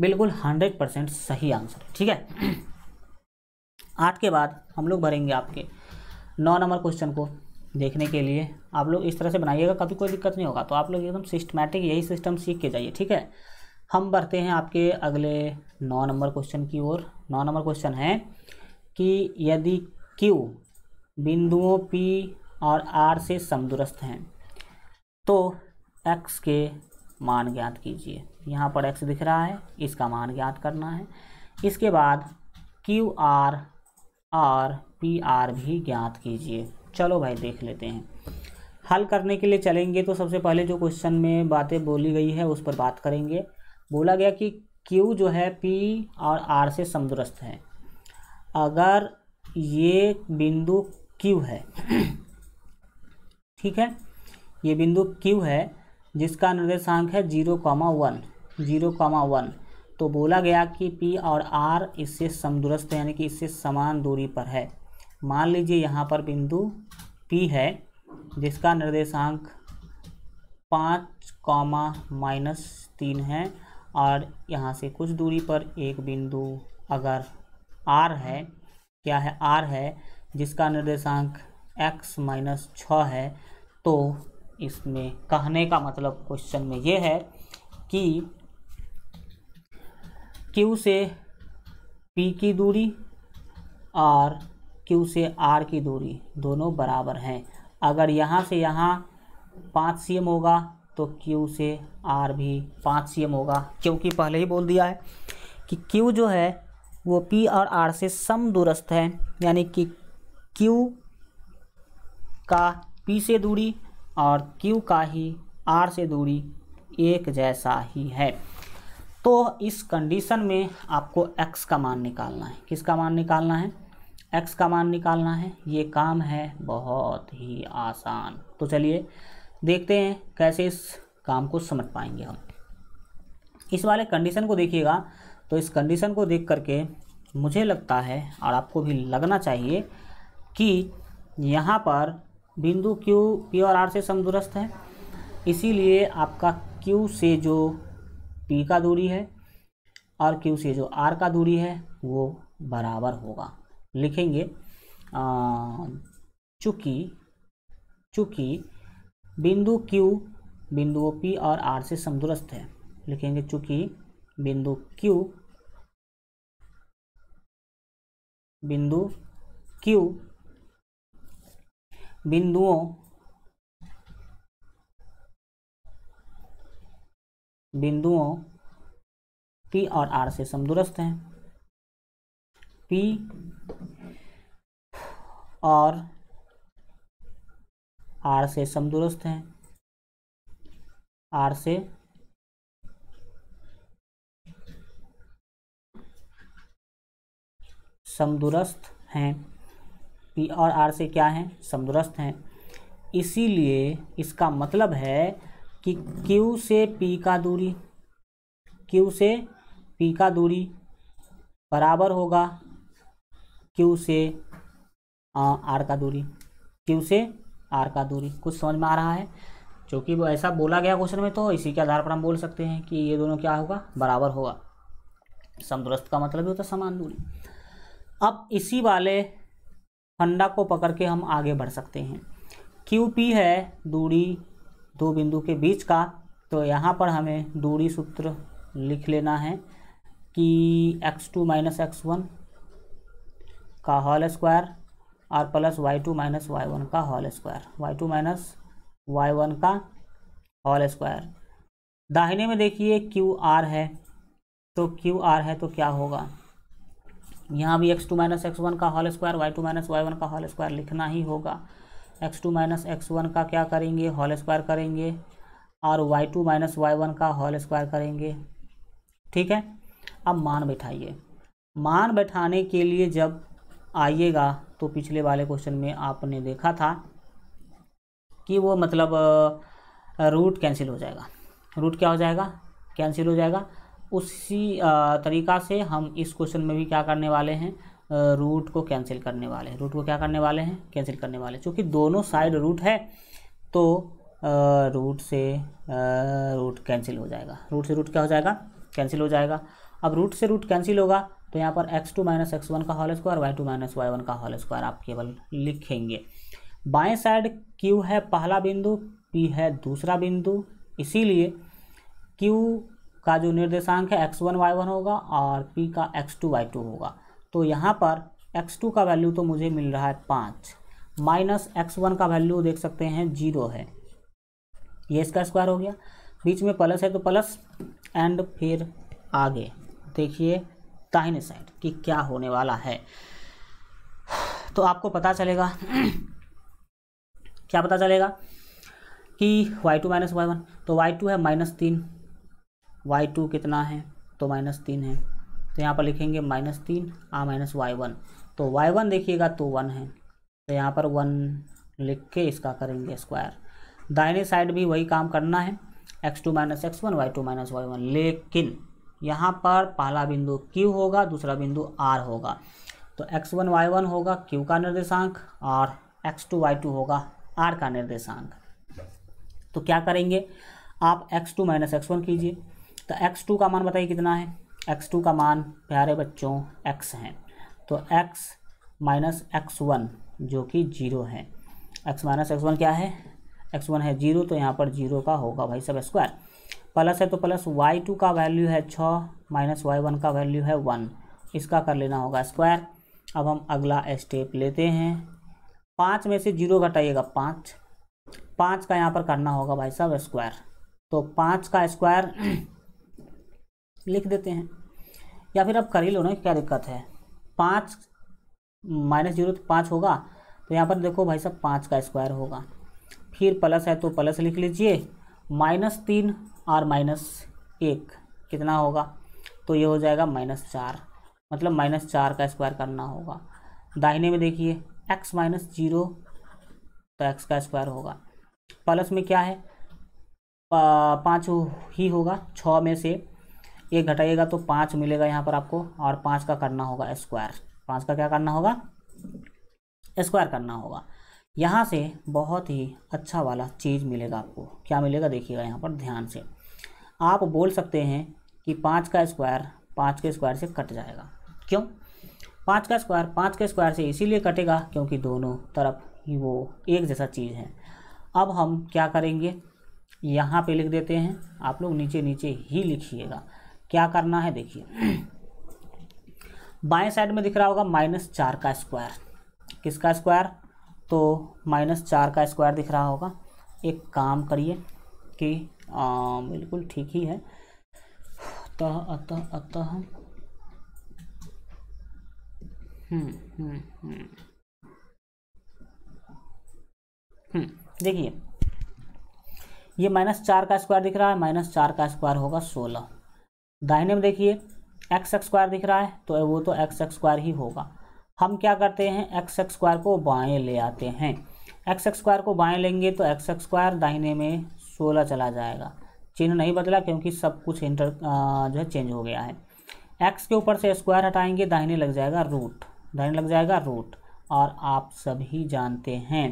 Speaker 1: बिल्कुल हंड्रेड परसेंट सही आंसर है ठीक है आठ के बाद हम लोग भरेंगे आपके नौ नंबर क्वेश्चन को देखने के लिए आप लोग इस तरह से बनाइएगा कभी कोई दिक्कत नहीं होगा तो आप लोग एकदम सिस्टमैटिक यही सिस्टम सीख के जाइए ठीक है हम बढ़ते हैं आपके अगले नौ नंबर क्वेश्चन की ओर नौ नंबर क्वेश्चन है कि यदि Q बिंदुओं P और R से समदुरस्त हैं तो X के मान ज्ञात कीजिए यहाँ पर X दिख रहा है इसका मान ज्ञात करना है इसके बाद क्यू आर और पी आर भी ज्ञात कीजिए चलो भाई देख लेते हैं हल करने के लिए चलेंगे तो सबसे पहले जो क्वेश्चन में बातें बोली गई है उस पर बात करेंगे बोला गया कि क्यू जो है पी और आर से समदुरस्त है अगर ये बिंदु क्यू है ठीक है ये बिंदु क्यू है जिसका निर्देशांक है zero comma one zero comma one तो बोला गया कि P और R इससे समदुरस्त यानी कि इससे समान दूरी पर है मान लीजिए यहाँ पर बिंदु P है जिसका निर्देशांक पाँच कॉमा माइनस तीन है और यहाँ से कुछ दूरी पर एक बिंदु अगर आर है क्या है आर है जिसका निर्देशांक एक्स माइनस छ है तो इसमें कहने का मतलब क्वेश्चन में ये है कि क्यू से पी की दूरी और क्यू से आर की दूरी दोनों बराबर हैं अगर यहाँ से यहाँ पाँच सी एम होगा तो क्यू से आर भी पाँच सी एम होगा क्योंकि पहले ही बोल दिया है कि क्यू जो है वो पी और आर से सम दूरस्थ है यानी कि क्यू का पी से दूरी और क्यू का ही आर से दूरी एक जैसा ही है तो इस कंडीशन में आपको एक्स का मान निकालना है किसका मान निकालना है एक्स का मान निकालना है ये काम है बहुत ही आसान तो चलिए देखते हैं कैसे इस काम को समझ पाएंगे हम इस वाले कंडीशन को देखिएगा तो इस कंडीशन को देख करके मुझे लगता है और आपको भी लगना चाहिए कि यहाँ पर बिंदु Q P और R से समदुरस्त है इसीलिए आपका Q से जो P का दूरी है और Q से जो R का दूरी है वो बराबर होगा लिखेंगे चूँकि चूँकि बिंदु Q बिंदुओं P और R से समदुरस्त है लिखेंगे चूंकि बिंदु Q बिंदु Q बिंदुओं बिंदुओं P और R से समदुरस्त हैं P और R से समदुरस्त हैं आर से समदुरस्त हैं पी और आर से क्या हैं समदुरस्त हैं इसीलिए इसका मतलब है कि क्यू से पी का दूरी क्यू से पी का दूरी बराबर होगा क्यू से आर का दूरी क्यू से आर का दूरी कुछ समझ में आ रहा है क्योंकि वो ऐसा बोला गया क्वेश्चन में तो इसी के आधार पर हम बोल सकते हैं कि ये दोनों क्या होगा बराबर होगा समदुरस्त का मतलब ही होता है समान दूरी अब इसी वाले फंडा को पकड़ के हम आगे बढ़ सकते हैं क्यू पी है दूरी दो बिंदु के बीच का तो यहाँ पर हमें दूरी सूत्र लिख लेना है कि x two minus x one का हॉल स्क्वायर और plus Y two minus Y one का whole square Y two minus Y one का होल स्क्वायर दाहिने में देखिए क्यू आर है तो क्यू आर है तो क्या होगा यहाँ भी x two minus x one का whole square Y two minus Y one का होल स्क्वायर लिखना ही होगा x two minus x one का क्या करेंगे होल स्क्वायर करेंगे और y two minus Y one का होल स्क्वायर करेंगे ठीक है अब मान बैठाइए मान बैठाने के लिए जब आइएगा तो पिछले वाले क्वेश्चन में आपने देखा था कि वो मतलब रूट कैंसिल हो जाएगा रूट क्या हो जाएगा कैंसिल हो जाएगा उसी तरीका से हम इस क्वेश्चन में भी क्या करने वाले हैं रूट को कैंसिल करने वाले हैं रूट को क्या करने वाले हैं कैंसिल करने वाले चूँकि दोनों साइड रूट है तो रूट से रूट कैंसिल हो जाएगा रूट से रूट क्या हो जाएगा कैंसिल हो जाएगा अब रूट से रूट कैंसिल होगा तो यहाँ पर x two minus x one का whole square Y two minus Y one का हॉल स्क्वायर आप केवल लिखेंगे बाएं साइड क्यू है पहला बिंदु पी है दूसरा बिंदु इसीलिए क्यू का जो निर्देशांक है एक्स वन वाई वन होगा और पी का एक्स टू टू होगा तो यहाँ पर एक्स टू का वैल्यू तो मुझे मिल रहा है पाँच माइनस एक्स वन का वैल्यू देख सकते हैं जीरो है ये इसका स्क्वायर हो गया बीच में प्लस है तो प्लस एंड फिर आगे देखिए दाहिने साइड कि क्या होने वाला है तो आपको पता चलेगा क्या पता चलेगा कि y two minus Y one तो वाई टू है माइनस तीन वाई टू कितना है तो माइनस तीन है तो यहाँ पर लिखेंगे माइनस तीन आ माइनस वाई वन तो वाई वन देखिएगा तो वन है तो यहाँ पर वन लिख के इसका करेंगे स्क्वायर दाहिने साइड भी वही काम करना है x two minus x one Y two minus Y one लेकिन यहाँ पर पहला बिंदु क्यू होगा दूसरा बिंदु आर होगा तो एक्स वन वाई वन होगा क्यू का निर्देशांक और एक्स टू वाई टू होगा आर का निर्देशांक तो क्या करेंगे आप x two minus x one कीजिए तो एक्स टू का मान बताइए कितना है एक्स टू का मान प्यारे बच्चों एक्स हैं तो एक्स माइनस एक्स वन जो कि जीरो है एक्स माइनस एक्स वन क्या है एक्स वन है जीरो तो यहाँ पर जीरो का होगा भाई सब स्क्वायर प्लस है तो प्लस वाई टू का वैल्यू है छः माइनस वाई वन का वैल्यू है वन इसका कर लेना होगा स्क्वायर अब हम अगला स्टेप लेते हैं पाँच में से जीरो घटाइएगा पाँच पाँच का यहाँ पर करना होगा भाई साहब स्क्वायर तो पाँच का स्क्वायर लिख देते हैं या फिर आप कर ही लो ना क्या दिक्कत है पाँच माइनस जीरो तो पाँच होगा तो यहाँ पर देखो भाई साहब पाँच का स्क्वायर होगा फिर प्लस है तो प्लस लिख लीजिए माइनस तीन और माइनस एक कितना होगा तो ये हो जाएगा माइनस चार मतलब माइनस चार का स्क्वायर करना होगा दाहिने में देखिए एक्स माइनस जीरो तो एक्स का स्क्वायर होगा प्लस में क्या है पाँच ही होगा छ में से एक घटाइएगा तो पाँच मिलेगा यहाँ पर आपको और पाँच का करना होगा स्क्वायर पाँच का क्या करना होगा स्क्वायर करना होगा यहाँ से बहुत ही अच्छा वाला चीज़ मिलेगा आपको क्या मिलेगा देखिएगा यहाँ पर ध्यान से आप बोल सकते हैं कि पाँच का स्क्वायर पाँच के स्क्वायर से कट जाएगा क्यों पाँच का स्क्वायर पाँच के स्क्वायर से इसीलिए कटेगा क्योंकि दोनों तरफ ही वो एक जैसा चीज़ है अब हम क्या करेंगे यहाँ पे लिख देते हैं आप लोग नीचे नीचे ही लिखिएगा क्या करना है देखिए बाएं साइड में दिख रहा होगा माइनस चार का स्क्वायर किसका स्क्वायर तो माइनस चार का स्क्वायर दिख रहा होगा एक काम करिए कि बिल्कुल ठीक ही है अतः अतः अतः देखिए ये माइनस चार का स्क्वायर दिख रहा है माइनस चार का स्क्वायर होगा सोलह दाहिने में देखिए एक्स स्क्वायर दिख रहा है तो वो तो एक्स स्क्वायर ही होगा हम क्या करते हैं एक्स एक्स स्क्वायर को बाएं ले आते हैं एक्स स्क्वायर को बाएं लेंगे तो एक्स एक्स स्क्वायर दाहिने में सोलह चला जाएगा चिन्ह नहीं बदला क्योंकि सब कुछ इंटर जो है चेंज हो गया है एक्स के ऊपर से स्क्वायर हटाएंगे दाहिने लग जाएगा रूट धन लग जाएगा रूट और आप सभी जानते हैं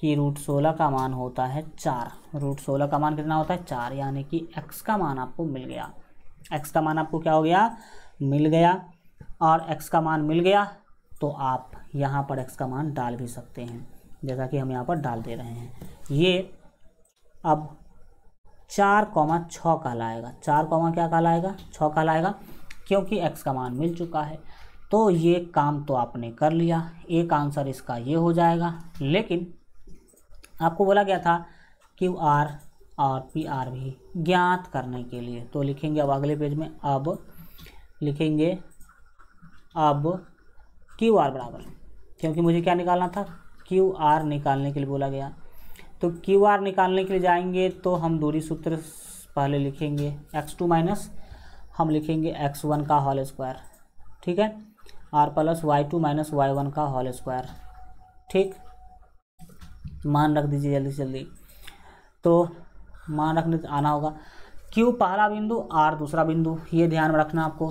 Speaker 1: कि रूट सोलह का मान होता है चार रूट सोलह का मान कितना होता है चार यानी कि एक्स का मान आपको मिल गया एक्स का मान आपको क्या हो गया मिल गया और एक्स का मान मिल गया तो आप यहाँ पर एक्स का मान डाल भी सकते हैं जैसा कि हम यहाँ पर डाल दे रहे हैं ये अब चार कौमा छः कहलाएगा चार कौमा क्या कहलाएगा छः कहलाएगा क्योंकि एक्स का मान मिल चुका है तो ये काम तो आपने कर लिया एक आंसर इसका ये हो जाएगा लेकिन आपको बोला गया था क्यू आर और पी आर भी ज्ञात करने के लिए तो लिखेंगे अब अगले पेज में अब लिखेंगे अब क्यू आर बराबर क्योंकि मुझे क्या निकालना था क्यू आर निकालने के लिए बोला गया तो क्यू आर निकालने के लिए जाएंगे तो हम दूरी सूत्र पहले लिखेंगे एक्स टू माइनस हम लिखेंगे एक्स वन का हॉल स्क्वायर ठीक है r plus Y two minus Y one का होल स्क्वायर ठीक मान रख दीजिए जल्दी से जल्दी तो मान रखने आना होगा क्यू पहला बिंदु आर दूसरा बिंदु ये ध्यान में रखना आपको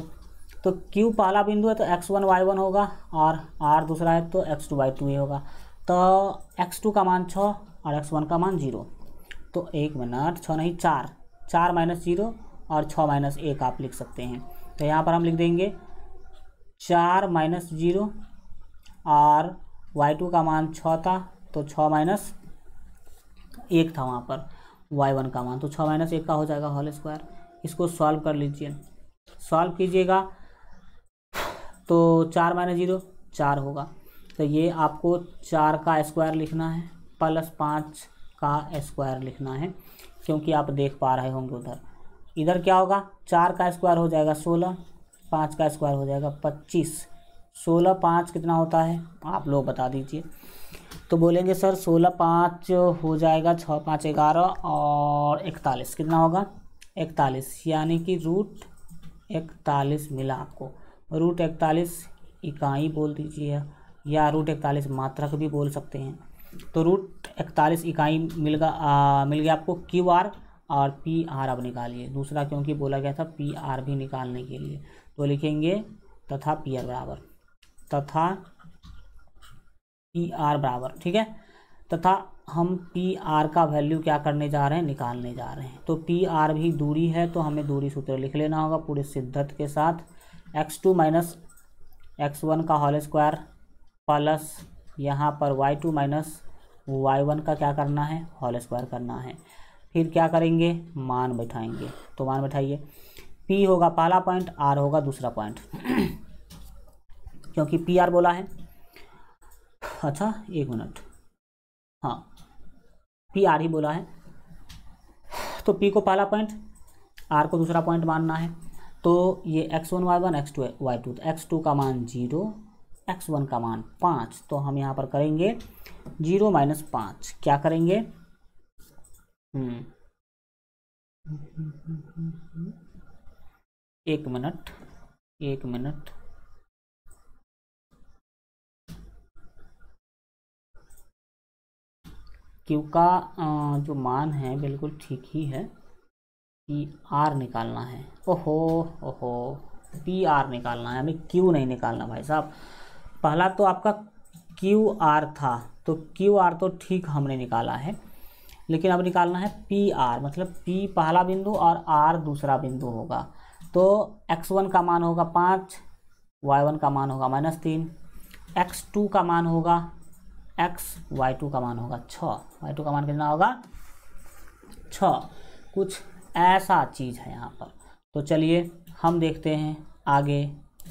Speaker 1: तो क्यू पहला बिंदु है तो एक्स वन वाई वन होगा और आर दूसरा है तो एक्स टू वाई टू ही होगा तो एक्स टू का मान छः और एक्स वन का मान जीरो तो एक मिनट छः नहीं चार चार माइनस जीरो और छः माइनस एक आप लिख सकते हैं तो यहाँ पर हम लिख देंगे चार माइनस जीरो और वाई टू का मान छः था तो छः माइनस एक था वहाँ पर वाई वन का मान तो छः माइनस एक का हो जाएगा होल स्क्वायर इसको सॉल्व कर लीजिए सॉल्व कीजिएगा तो चार माइनस जीरो चार होगा तो ये आपको चार का स्क्वायर लिखना है प्लस पाँच का स्क्वायर लिखना है क्योंकि आप देख पा रहे होंगे उधर इधर क्या होगा चार का स्क्वायर हो जाएगा सोलह पाँच का स्क्वायर हो जाएगा पच्चीस सोलह पाँच कितना होता है आप लोग बता दीजिए तो बोलेंगे सर सोलह पाँच हो जाएगा छः पाँच ग्यारह और इकतालीस कितना होगा इकतालीस यानी कि रूट इकतालीस मिला आपको रूट इकतालीस इकाई बोल दीजिए या रूट इकतालीस मात्रक भी बोल सकते हैं तो रूट इकतालीस इकाई मिल गया मिल गया आपको क्यू आर और पी आर अब निकालिए दूसरा क्योंकि बोला गया था पी आर भी निकालने के लिए तो लिखेंगे तथा पी आर बराबर तथा पी आर बराबर ठीक है तथा हम पी आर का वैल्यू क्या करने जा रहे हैं निकालने जा रहे हैं तो पी आर भी दूरी है तो हमें दूरी सूत्र लिख लेना होगा पूरे सिद्धत के साथ x two minus x one का होल स्क्वायर प्लस यहाँ पर y two minus Y one का क्या करना है होल स्क्वायर करना है फिर क्या करेंगे मान बैठाएंगे तो मान बैठाइए पी होगा पहला पॉइंट आर होगा दूसरा पॉइंट क्योंकि पी आर बोला है अच्छा एक मिनट हाँ पी आर ही बोला है तो पी को पहला पॉइंट आर को दूसरा पॉइंट मानना है तो ये x one y one x two y two x two का मान जीरो एक्स वन का मान पाँच तो हम यहाँ पर करेंगे जीरो माइनस पाँच क्या करेंगे हम्म एक मिनट एक मिनट क्यू का जो मान है बिल्कुल ठीक ही है पी आर निकालना है ओहो ओहो पी आर निकालना है हमें क्यू नहीं निकालना भाई साहब पहला तो आपका क्यू आर था तो क्यू आर तो ठीक हमने निकाला है लेकिन अब निकालना है पी आर मतलब पी पहला बिंदु और आर दूसरा बिंदु होगा तो एक्स वन का मान होगा पाँच वाई वन का मान होगा माइनस तीन एक्स टू का मान होगा एक्स वाई टू का मान होगा छः वाई टू का मान कितना होगा छ कुछ ऐसा चीज़ है यहाँ पर तो चलिए हम देखते हैं आगे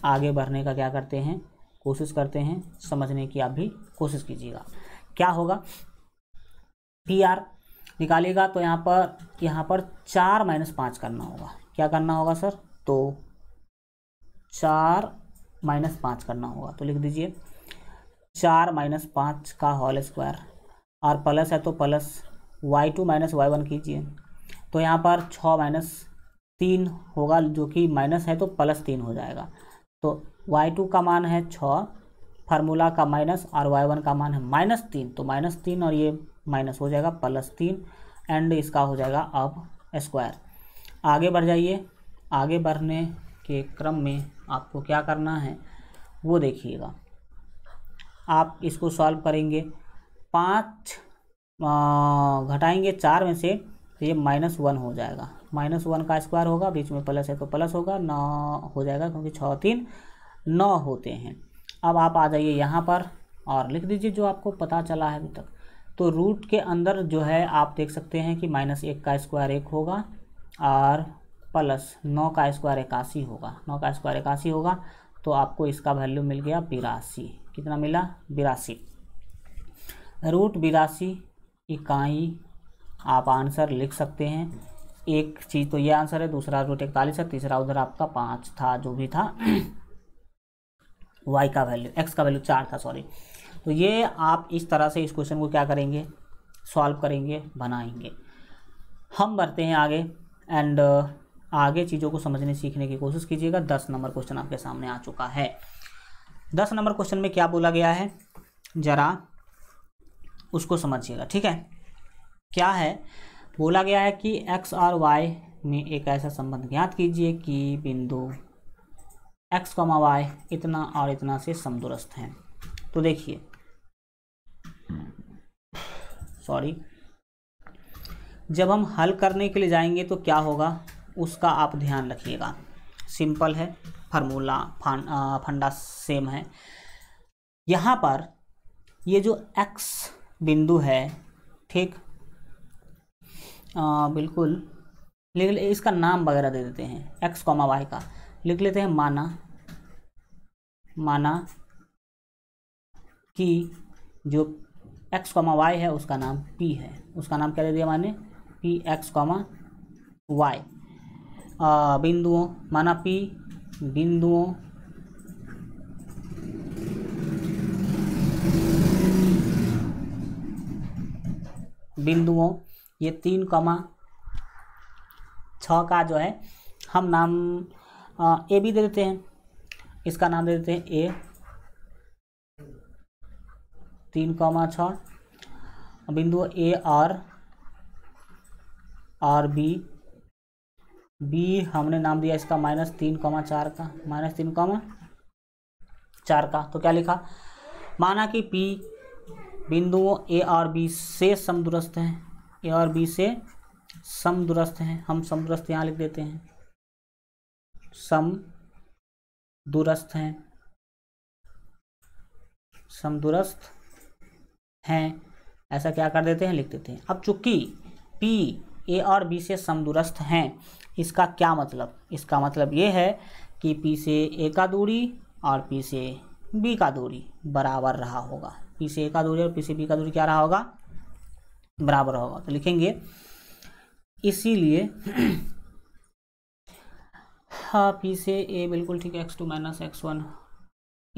Speaker 1: आगे बढ़ने का क्या करते हैं कोशिश करते हैं समझने की आप भी कोशिश कीजिएगा क्या होगा पी आर निकालेगा तो यहाँ पर यहाँ पर चार माइनस पाँच करना होगा क्या करना होगा सर तो चार माइनस पाँच करना होगा तो लिख दीजिए चार माइनस पाँच का होल स्क्वायर और प्लस है तो plus Y two minus Y one कीजिए तो यहाँ पर छः माइनस तीन होगा जो कि माइनस है तो प्लस तीन हो जाएगा तो वाई टू का मान है छः फार्मूला का माइनस और वाई वन का मान है माइनस तीन तो माइनस तीन और ये माइनस हो जाएगा प्लस तीन एंड इसका हो जाएगा अब स्क्वायर आगे बढ़ जाइए आगे बढ़ने के क्रम में आपको क्या करना है वो देखिएगा आप इसको सॉल्व करेंगे पाँच घटाएंगे चार में से तो ये माइनस वन हो जाएगा माइनस वन का स्क्वायर होगा बीच में प्लस है तो प्लस होगा नौ हो जाएगा क्योंकि छः तीन नौ होते हैं अब आप आ जाइए यहाँ पर और लिख दीजिए जो आपको पता चला है अभी तक तो रूट के अंदर जो है आप देख सकते हैं कि माइनस एक का स्क्वायर एक होगा और प्लस नौ का स्क्वायर इक्यासी होगा नौ का स्क्वायर इक्यासी होगा तो आपको इसका वैल्यू मिल गया बिरासी कितना मिला बिरासी रूट बिरासी इकाई आप आंसर लिख सकते हैं एक चीज़ तो ये आंसर है दूसरा रूट इकतालीस है तीसरा उधर आपका पाँच था जो भी था वाई का वैल्यू एक्स का वैल्यू चार था सॉरी तो ये आप इस तरह से इस क्वेश्चन को क्या करेंगे सॉल्व करेंगे बनाएंगे हम बढ़ते हैं आगे एंड आगे चीज़ों को समझने सीखने की कोशिश कीजिएगा दस नंबर क्वेश्चन आपके सामने आ चुका है दस नंबर क्वेश्चन में क्या बोला गया है जरा उसको समझिएगा ठीक है क्या है बोला गया है कि x और y में एक ऐसा संबंध ज्ञात कीजिए कि बिंदु एक्स कॉमा वाई इतना और इतना से समदुरस्त हैं तो देखिए सॉरी जब हम हल करने के लिए जाएंगे तो क्या होगा उसका आप ध्यान रखिएगा सिंपल है फार्मूला फंडा सेम है यहाँ पर ये जो एक्स बिंदु है ठीक बिल्कुल लेकिन इसका नाम वगैरह दे देते हैं एक्स कॉमा वाई का लिख लेते हैं माना माना कि जो एक्स कॉमा वाई है उसका नाम पी है उसका नाम क्या दे दिया मैंने पी एक्स कॉमा वाई बिंदुओं माना पी बिंदुओं बिंदुओं ये तीन कमा छ का जो है हम नाम ए भी दे देते हैं इसका नाम दे देते हैं ए तीन कमा छ बिंदु a r r b b हमने नाम दिया इसका माइनस तीन कॉमा चार का माइनस तीन कॉमा चार का तो क्या लिखा माना कि पी बिंदुओं ए और बी से समदुरस्त हैं ए और बी से समदुरस्त हैं हम समदुरस्त यहाँ लिख देते हैं सम दुरस्त हैं समदुरस्त हैं ऐसा क्या कर देते हैं लिख देते हैं अब चूंकि पी ए और बी से समदुरस्त हैं इसका क्या मतलब इसका मतलब ये है कि पी से ए का दूरी और पी से बी का दूरी बराबर रहा होगा पी से ए का दूरी और पी से बी का दूरी क्या रहा होगा बराबर होगा तो लिखेंगे इसीलिए हाँ पी से ए बिल्कुल ठीक है x two minus x one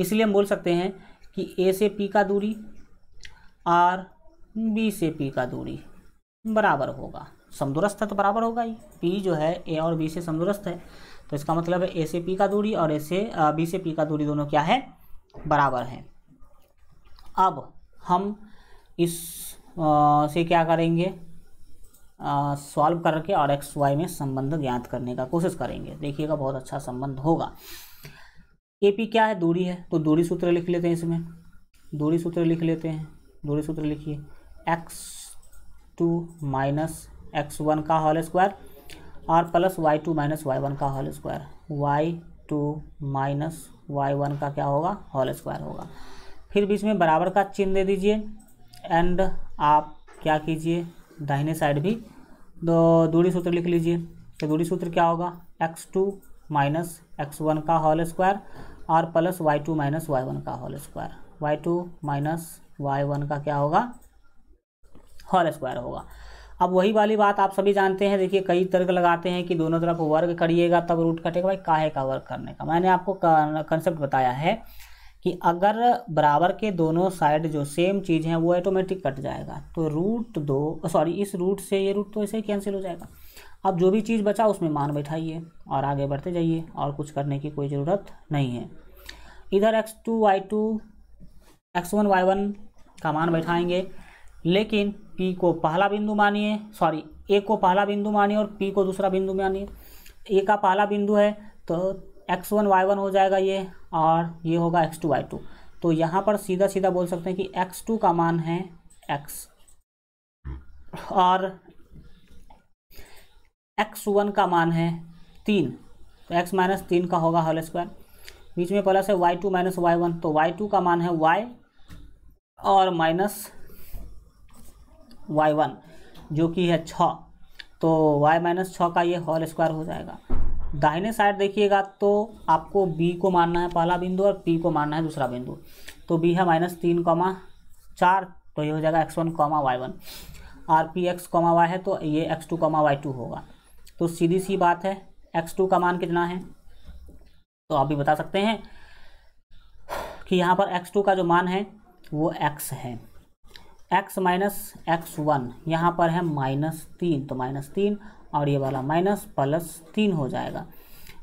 Speaker 1: इसलिए हम बोल सकते हैं कि ए से पी का दूरी और बी से पी का दूरी बराबर होगा समदुरस्त है तो बराबर होगा ही पी जो है ए और बी से समदुरस्त है तो इसका मतलब है ए से पी का दूरी और ए से बी से पी का दूरी दोनों क्या है बराबर है अब हम इस आ, से क्या करेंगे सॉल्व करके और एक्स वाई में संबंध ज्ञात करने का कोशिश करेंगे देखिएगा बहुत अच्छा संबंध होगा ए पी क्या है दूरी है तो दूरी सूत्र लिख लेते हैं इसमें दूरी सूत्र लिख लेते हैं दूरी सूत्र लिखिए x two minus x one का होल स्क्वायर और plus Y two minus Y one का whole square Y two minus Y one का क्या होगा होल स्क्वायर होगा फिर बीच में बराबर का चिन्ह दे दीजिए एंड आप क्या कीजिए दाहिने साइड भी दो तो दूरी सूत्र लिख लीजिए तो दूरी सूत्र क्या होगा x two minus x one का होल स्क्वायर और plus Y two minus Y one का whole square Y two minus Y one का क्या होगा होल स्क्वायर होगा अब वही वाली बात आप सभी जानते हैं देखिए कई तर्क लगाते हैं कि दोनों तरफ वर्ग करिएगा तब रूट कटेगा भाई काहे का वर्ग करने का मैंने आपको कंसेप्ट बताया है कि अगर बराबर के दोनों साइड जो सेम चीज़ है वो ऑटोमेटिक कट जाएगा तो रूट दो सॉरी इस रूट से ये रूट तो ऐसे ही कैंसिल हो जाएगा अब जो भी चीज़ बचा उसमें मान बैठाइए और आगे बढ़ते जाइए और कुछ करने की कोई ज़रूरत नहीं है इधर x two y two x one y one का मान बैठाएंगे लेकिन पी को पहला बिंदु मानिए सॉरी ए को पहला बिंदु मानिए और पी को दूसरा बिंदु मानिए ए का पहला बिंदु है तो एक्स वन वाई वन हो जाएगा ये और ये होगा एक्स टू वाई टू तो यहाँ पर सीधा सीधा बोल सकते हैं कि एक्स टू का मान है एक्स और एक्स वन का मान है तीन तो एक्स माइनस तीन का होगा होल स्क्वायर बीच में प्लस है y two minus Y one तो वाई टू का मान है वाई और माइनस वाई वन जो कि है छ तो वाई माइनस छः का ये होल स्क्वायर हो जाएगा दाहिने साइड देखिएगा तो आपको बी को मानना है पहला बिंदु और पी को मानना है दूसरा बिंदु तो बी है माइनस तीन कॉमा चार तो ये हो जाएगा x one comma y one r p x comma y है तो ये x two comma y two होगा तो सीधी सी बात है एक्स टू का मान कितना है तो आप भी बता सकते हैं कि यहाँ पर एक्स टू का जो मान है वो एक्स है एक्स माइनस एक्स वन यहाँ पर है माइनस तीन तो माइनस तीन और ये वाला माइनस प्लस तीन हो जाएगा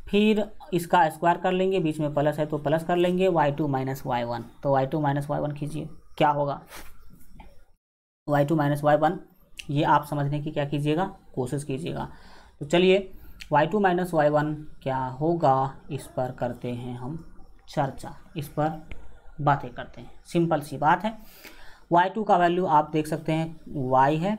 Speaker 1: फिर इसका स्क्वायर कर लेंगे बीच में प्लस है तो प्लस कर लेंगे y two minus Y one तो y two minus Y one कीजिए क्या होगा y two minus Y one ये आप समझने की क्या कीजिएगा कोशिश कीजिएगा तो चलिए y two minus Y one क्या होगा इस पर करते हैं हम चर्चा इस पर बातें करते हैं सिंपल सी बात है वाई टू का वैल्यू आप देख सकते हैं वाई है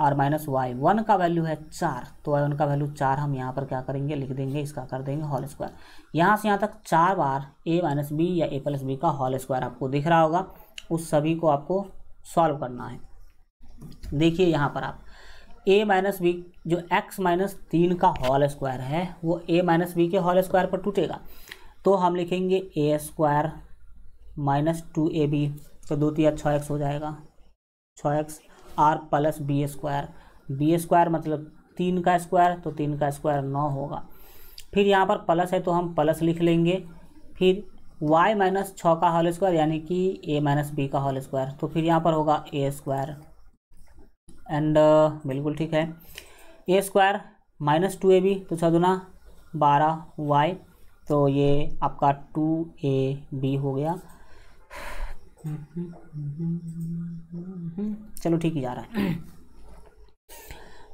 Speaker 1: और माइनस वाई वन का वैल्यू है चार तो वाई वन का वैल्यू चार हम यहाँ पर क्या करेंगे लिख देंगे इसका कर देंगे होल स्क्वायर यहाँ से यहाँ तक चार बार ए माइनस बी या ए प्लस बी का होल स्क्वायर आपको दिख रहा होगा उस सभी को आपको सॉल्व करना है देखिए यहाँ पर आप ए माइनस बी जो एक्स माइनस तीन का होल स्क्वायर है वो ए माइनस बी के होल स्क्वायर पर टूटेगा तो हम लिखेंगे a square minus two a b तो दो तीन छः एक्स हो जाएगा छः x r plus b square b square मतलब तीन का स्क्वायर तो तीन का स्क्वायर नौ होगा फिर यहाँ पर प्लस है तो हम प्लस लिख लेंगे फिर y माइनस छः का होल स्क्वायर यानी कि a माइनस बी का होल स्क्वायर तो फिर यहाँ पर होगा ए स्क्वायर एंड बिल्कुल ठीक है a square minus two a b तो छः दुना बारह वाई तो ये आपका टू ए बी हो गया चलो ठीक ही जा रहा है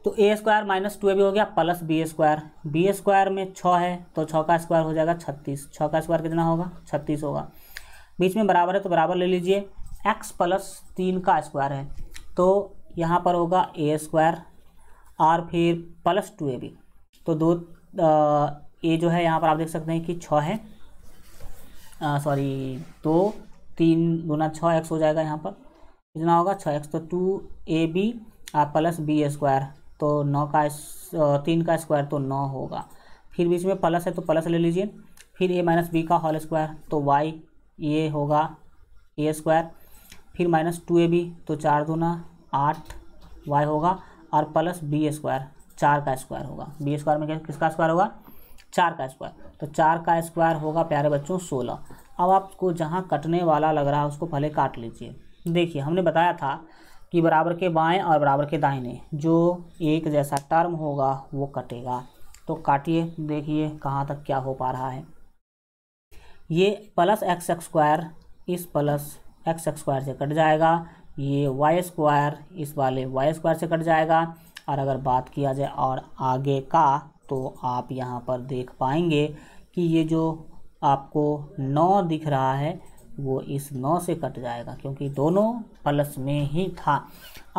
Speaker 1: तो a square minus two a भी हो गया plus b square b square में छः है तो छः का स्क्वायर हो जाएगा छत्तीस छः का स्क्वायर कितना होगा छत्तीस होगा बीच में बराबर है तो बराबर ले लीजिए एक्स प्लस तीन का स्क्वायर है तो यहाँ पर होगा ए स्क्वायर और फिर प्लस टू ए बी तो दो ए जो है यहाँ पर आप देख सकते हैं कि छ है सॉरी दो तीन दूना छः एक्स हो जाएगा यहाँ पर कितना होगा छः एक्स तो two a b plus b square तो नौ का तीन का स्क्वायर तो नौ होगा फिर बीच में प्लस है तो प्लस ले लीजिए फिर ए माइनस बी का होल स्क्वायर तो वाई ए होगा ए स्क्वायर फिर माइनस टू ए बी तो चार दूना आठ वाई होगा और प्लस बी स्क्वायर चार का स्क्वायर होगा बी स्क्वायर में किसका स्क्वायर होगा चार का स्क्वायर तो चार का स्क्वायर होगा प्यारे बच्चों सोलह अब आपको जहाँ कटने वाला लग रहा है उसको पहले काट लीजिए देखिए हमने बताया था कि बराबर के बाएं और बराबर के दाहिने जो एक जैसा टर्म होगा वो कटेगा तो काटिए देखिए कहाँ तक क्या हो पा रहा है ये प्लस एक्स स्क्वायर इस प्लस एक्स स्क्वायर से कट जाएगा ये वाई स्क्वायर इस वाले वाई स्क्वायर से कट जाएगा और अगर बात किया जाए और आगे का तो आप यहाँ पर देख पाएंगे कि ये जो आपको नौ दिख रहा है वो इस नौ से कट जाएगा क्योंकि दोनों प्लस में ही था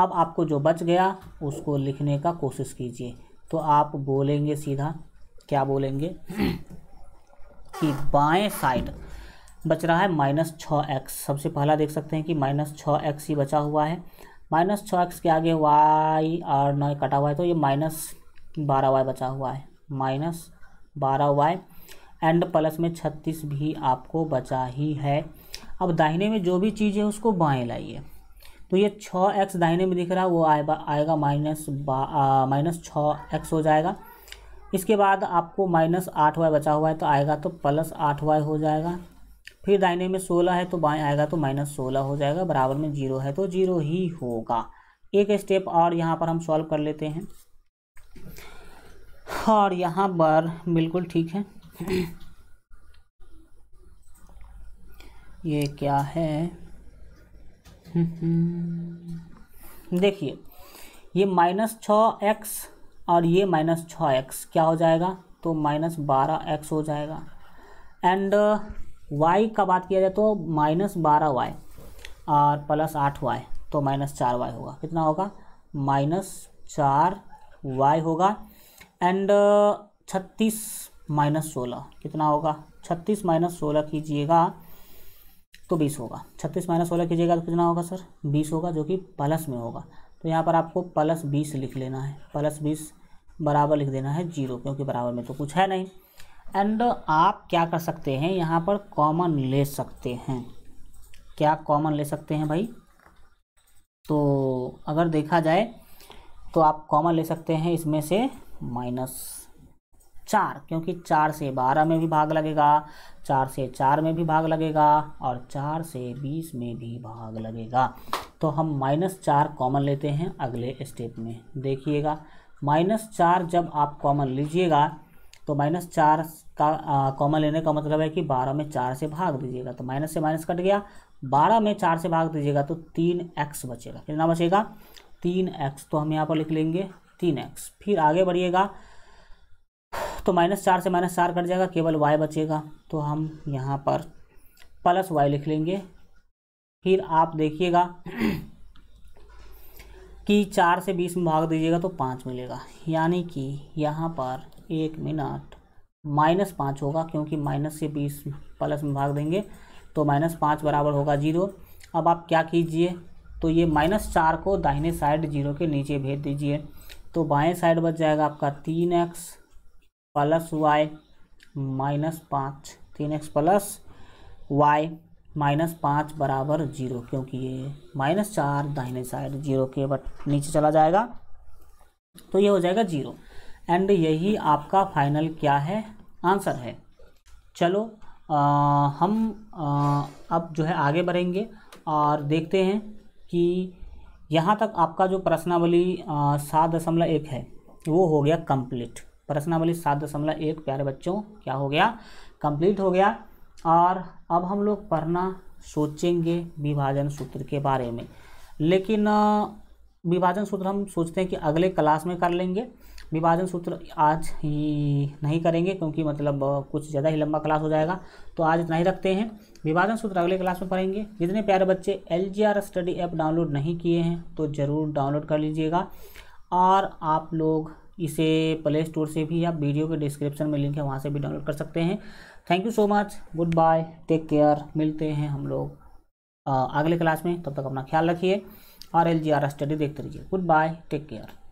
Speaker 1: अब आपको जो बच गया उसको लिखने का कोशिश कीजिए तो आप बोलेंगे सीधा क्या बोलेंगे कि बाएं साइड बच रहा है माइनस छः एक्स सबसे पहला देख सकते हैं कि माइनस छः एक्स ही बचा हुआ है माइनस छः एक्स के आगे वाई और नौ कटा हुआ है तो ये माइनस बारह वाई बचा हुआ है माइनस बारह वाई एंड प्लस में छत्तीस भी आपको बचा ही है अब दाहिने में जो भी चीज़ है उसको बाएँ लाइए तो ये छः एक्स दाहिने में दिख रहा है वो आएगा आएगा माइनस माइनस छः एक्स हो जाएगा इसके बाद आपको माइनस आठ वाई बचा हुआ है तो आएगा तो प्लस आठ वाई हो जाएगा फिर दाहिने में सोलह है तो बाएँ आएगा तो माइनस सोलह हो जाएगा बराबर में जीरो है तो जीरो ही होगा एक स्टेप और यहाँ पर हम सॉल्व कर लेते हैं और यहाँ पर बिल्कुल ठीक है ये क्या है देखिए ये माइनस छ एक्स और ये माइनस छ एक्स क्या हो जाएगा तो माइनस बारह एक्स हो जाएगा एंड वाई का बात किया जाए तो माइनस बारह वाई और प्लस आठ वाई तो माइनस चार वाई होगा कितना होगा माइनस चार वाई होगा एंड छत्तीस माइनस सोलह कितना होगा छत्तीस माइनस सोलह कीजिएगा तो बीस होगा छत्तीस माइनस सोलह कीजिएगा तो कितना होगा सर बीस होगा जो कि प्लस में होगा तो यहाँ पर आपको प्लस बीस लिख लेना है प्लस बीस बराबर लिख देना है जीरो क्योंकि बराबर में तो कुछ है नहीं एंड आप क्या कर सकते हैं यहाँ पर कॉमन ले सकते हैं क्या कॉमन ले सकते हैं भाई तो अगर देखा जाए तो आप कॉमन ले सकते हैं इसमें से माइनस चार क्योंकि चार से बारह में भी भाग लगेगा चार से चार में भी भाग लगेगा और चार से बीस में भी भाग लगेगा तो हम माइनस चार कॉमन लेते हैं अगले स्टेप में देखिएगा माइनस चार जब आप कॉमन लीजिएगा तो माइनस चार का कॉमन लेने का मतलब है कि बारह में चार से भाग दीजिएगा तो माइनस से माइनस कट गया बारह में चार से भाग दीजिएगा तो तीन एक्स बचेगा कितना बचेगा तीन एक्स तो हम यहाँ पर लिख लेंगे तीन एक्स फिर आगे बढ़िएगा तो माइनस चार से माइनस चार कट जाएगा केवल वाई बचेगा तो हम यहाँ पर प्लस वाई लिख लेंगे फिर आप देखिएगा कि चार से बीस में भाग दीजिएगा तो पाँच मिलेगा यानी कि यहाँ पर एक मिनट माइनस पाँच होगा क्योंकि माइनस से बीस प्लस में भाग देंगे तो माइनस पाँच बराबर होगा जीरो अब आप क्या कीजिए तो ये माइनस चार को दाहिने साइड जीरो के नीचे भेज दीजिए तो बाएं साइड बच जाएगा आपका तीन एक्स प्लस वाई माइनस पाँच तीन एक्स प्लस वाई माइनस पाँच बराबर जीरो क्योंकि ये माइनस चार दाहिने साइड जीरो के बट नीचे चला जाएगा तो ये हो जाएगा जीरो एंड यही आपका फाइनल क्या है आंसर है चलो आ, हम आ, अब जो है आगे बढ़ेंगे और देखते हैं कि यहाँ तक आपका जो प्रश्नावली सात दशमलव एक है वो हो गया कंप्लीट प्रश्नावली सात दशमलव एक प्यारे बच्चों क्या हो गया कंप्लीट हो गया और अब हम लोग पढ़ना सोचेंगे विभाजन सूत्र के बारे में लेकिन विभाजन सूत्र हम सोचते हैं कि अगले क्लास में कर लेंगे विभाजन सूत्र आज ही नहीं करेंगे क्योंकि मतलब कुछ ज़्यादा ही लंबा क्लास हो जाएगा तो आज इतना ही रखते हैं विभाजन सूत्र अगले क्लास में पढ़ेंगे जितने प्यारे बच्चे एल स्टडी ऐप डाउनलोड नहीं किए हैं तो ज़रूर डाउनलोड कर लीजिएगा और आप लोग इसे प्ले स्टोर से भी आप वीडियो के डिस्क्रिप्शन में लिंक है वहाँ से भी डाउनलोड कर सकते हैं thank you so much goodbye take care मिलते हैं हम लोग अगले क्लास में तब तक अपना ख्याल रखिए और एल जी आर स्टडी देखते रहिए गुड बाय टेक केयर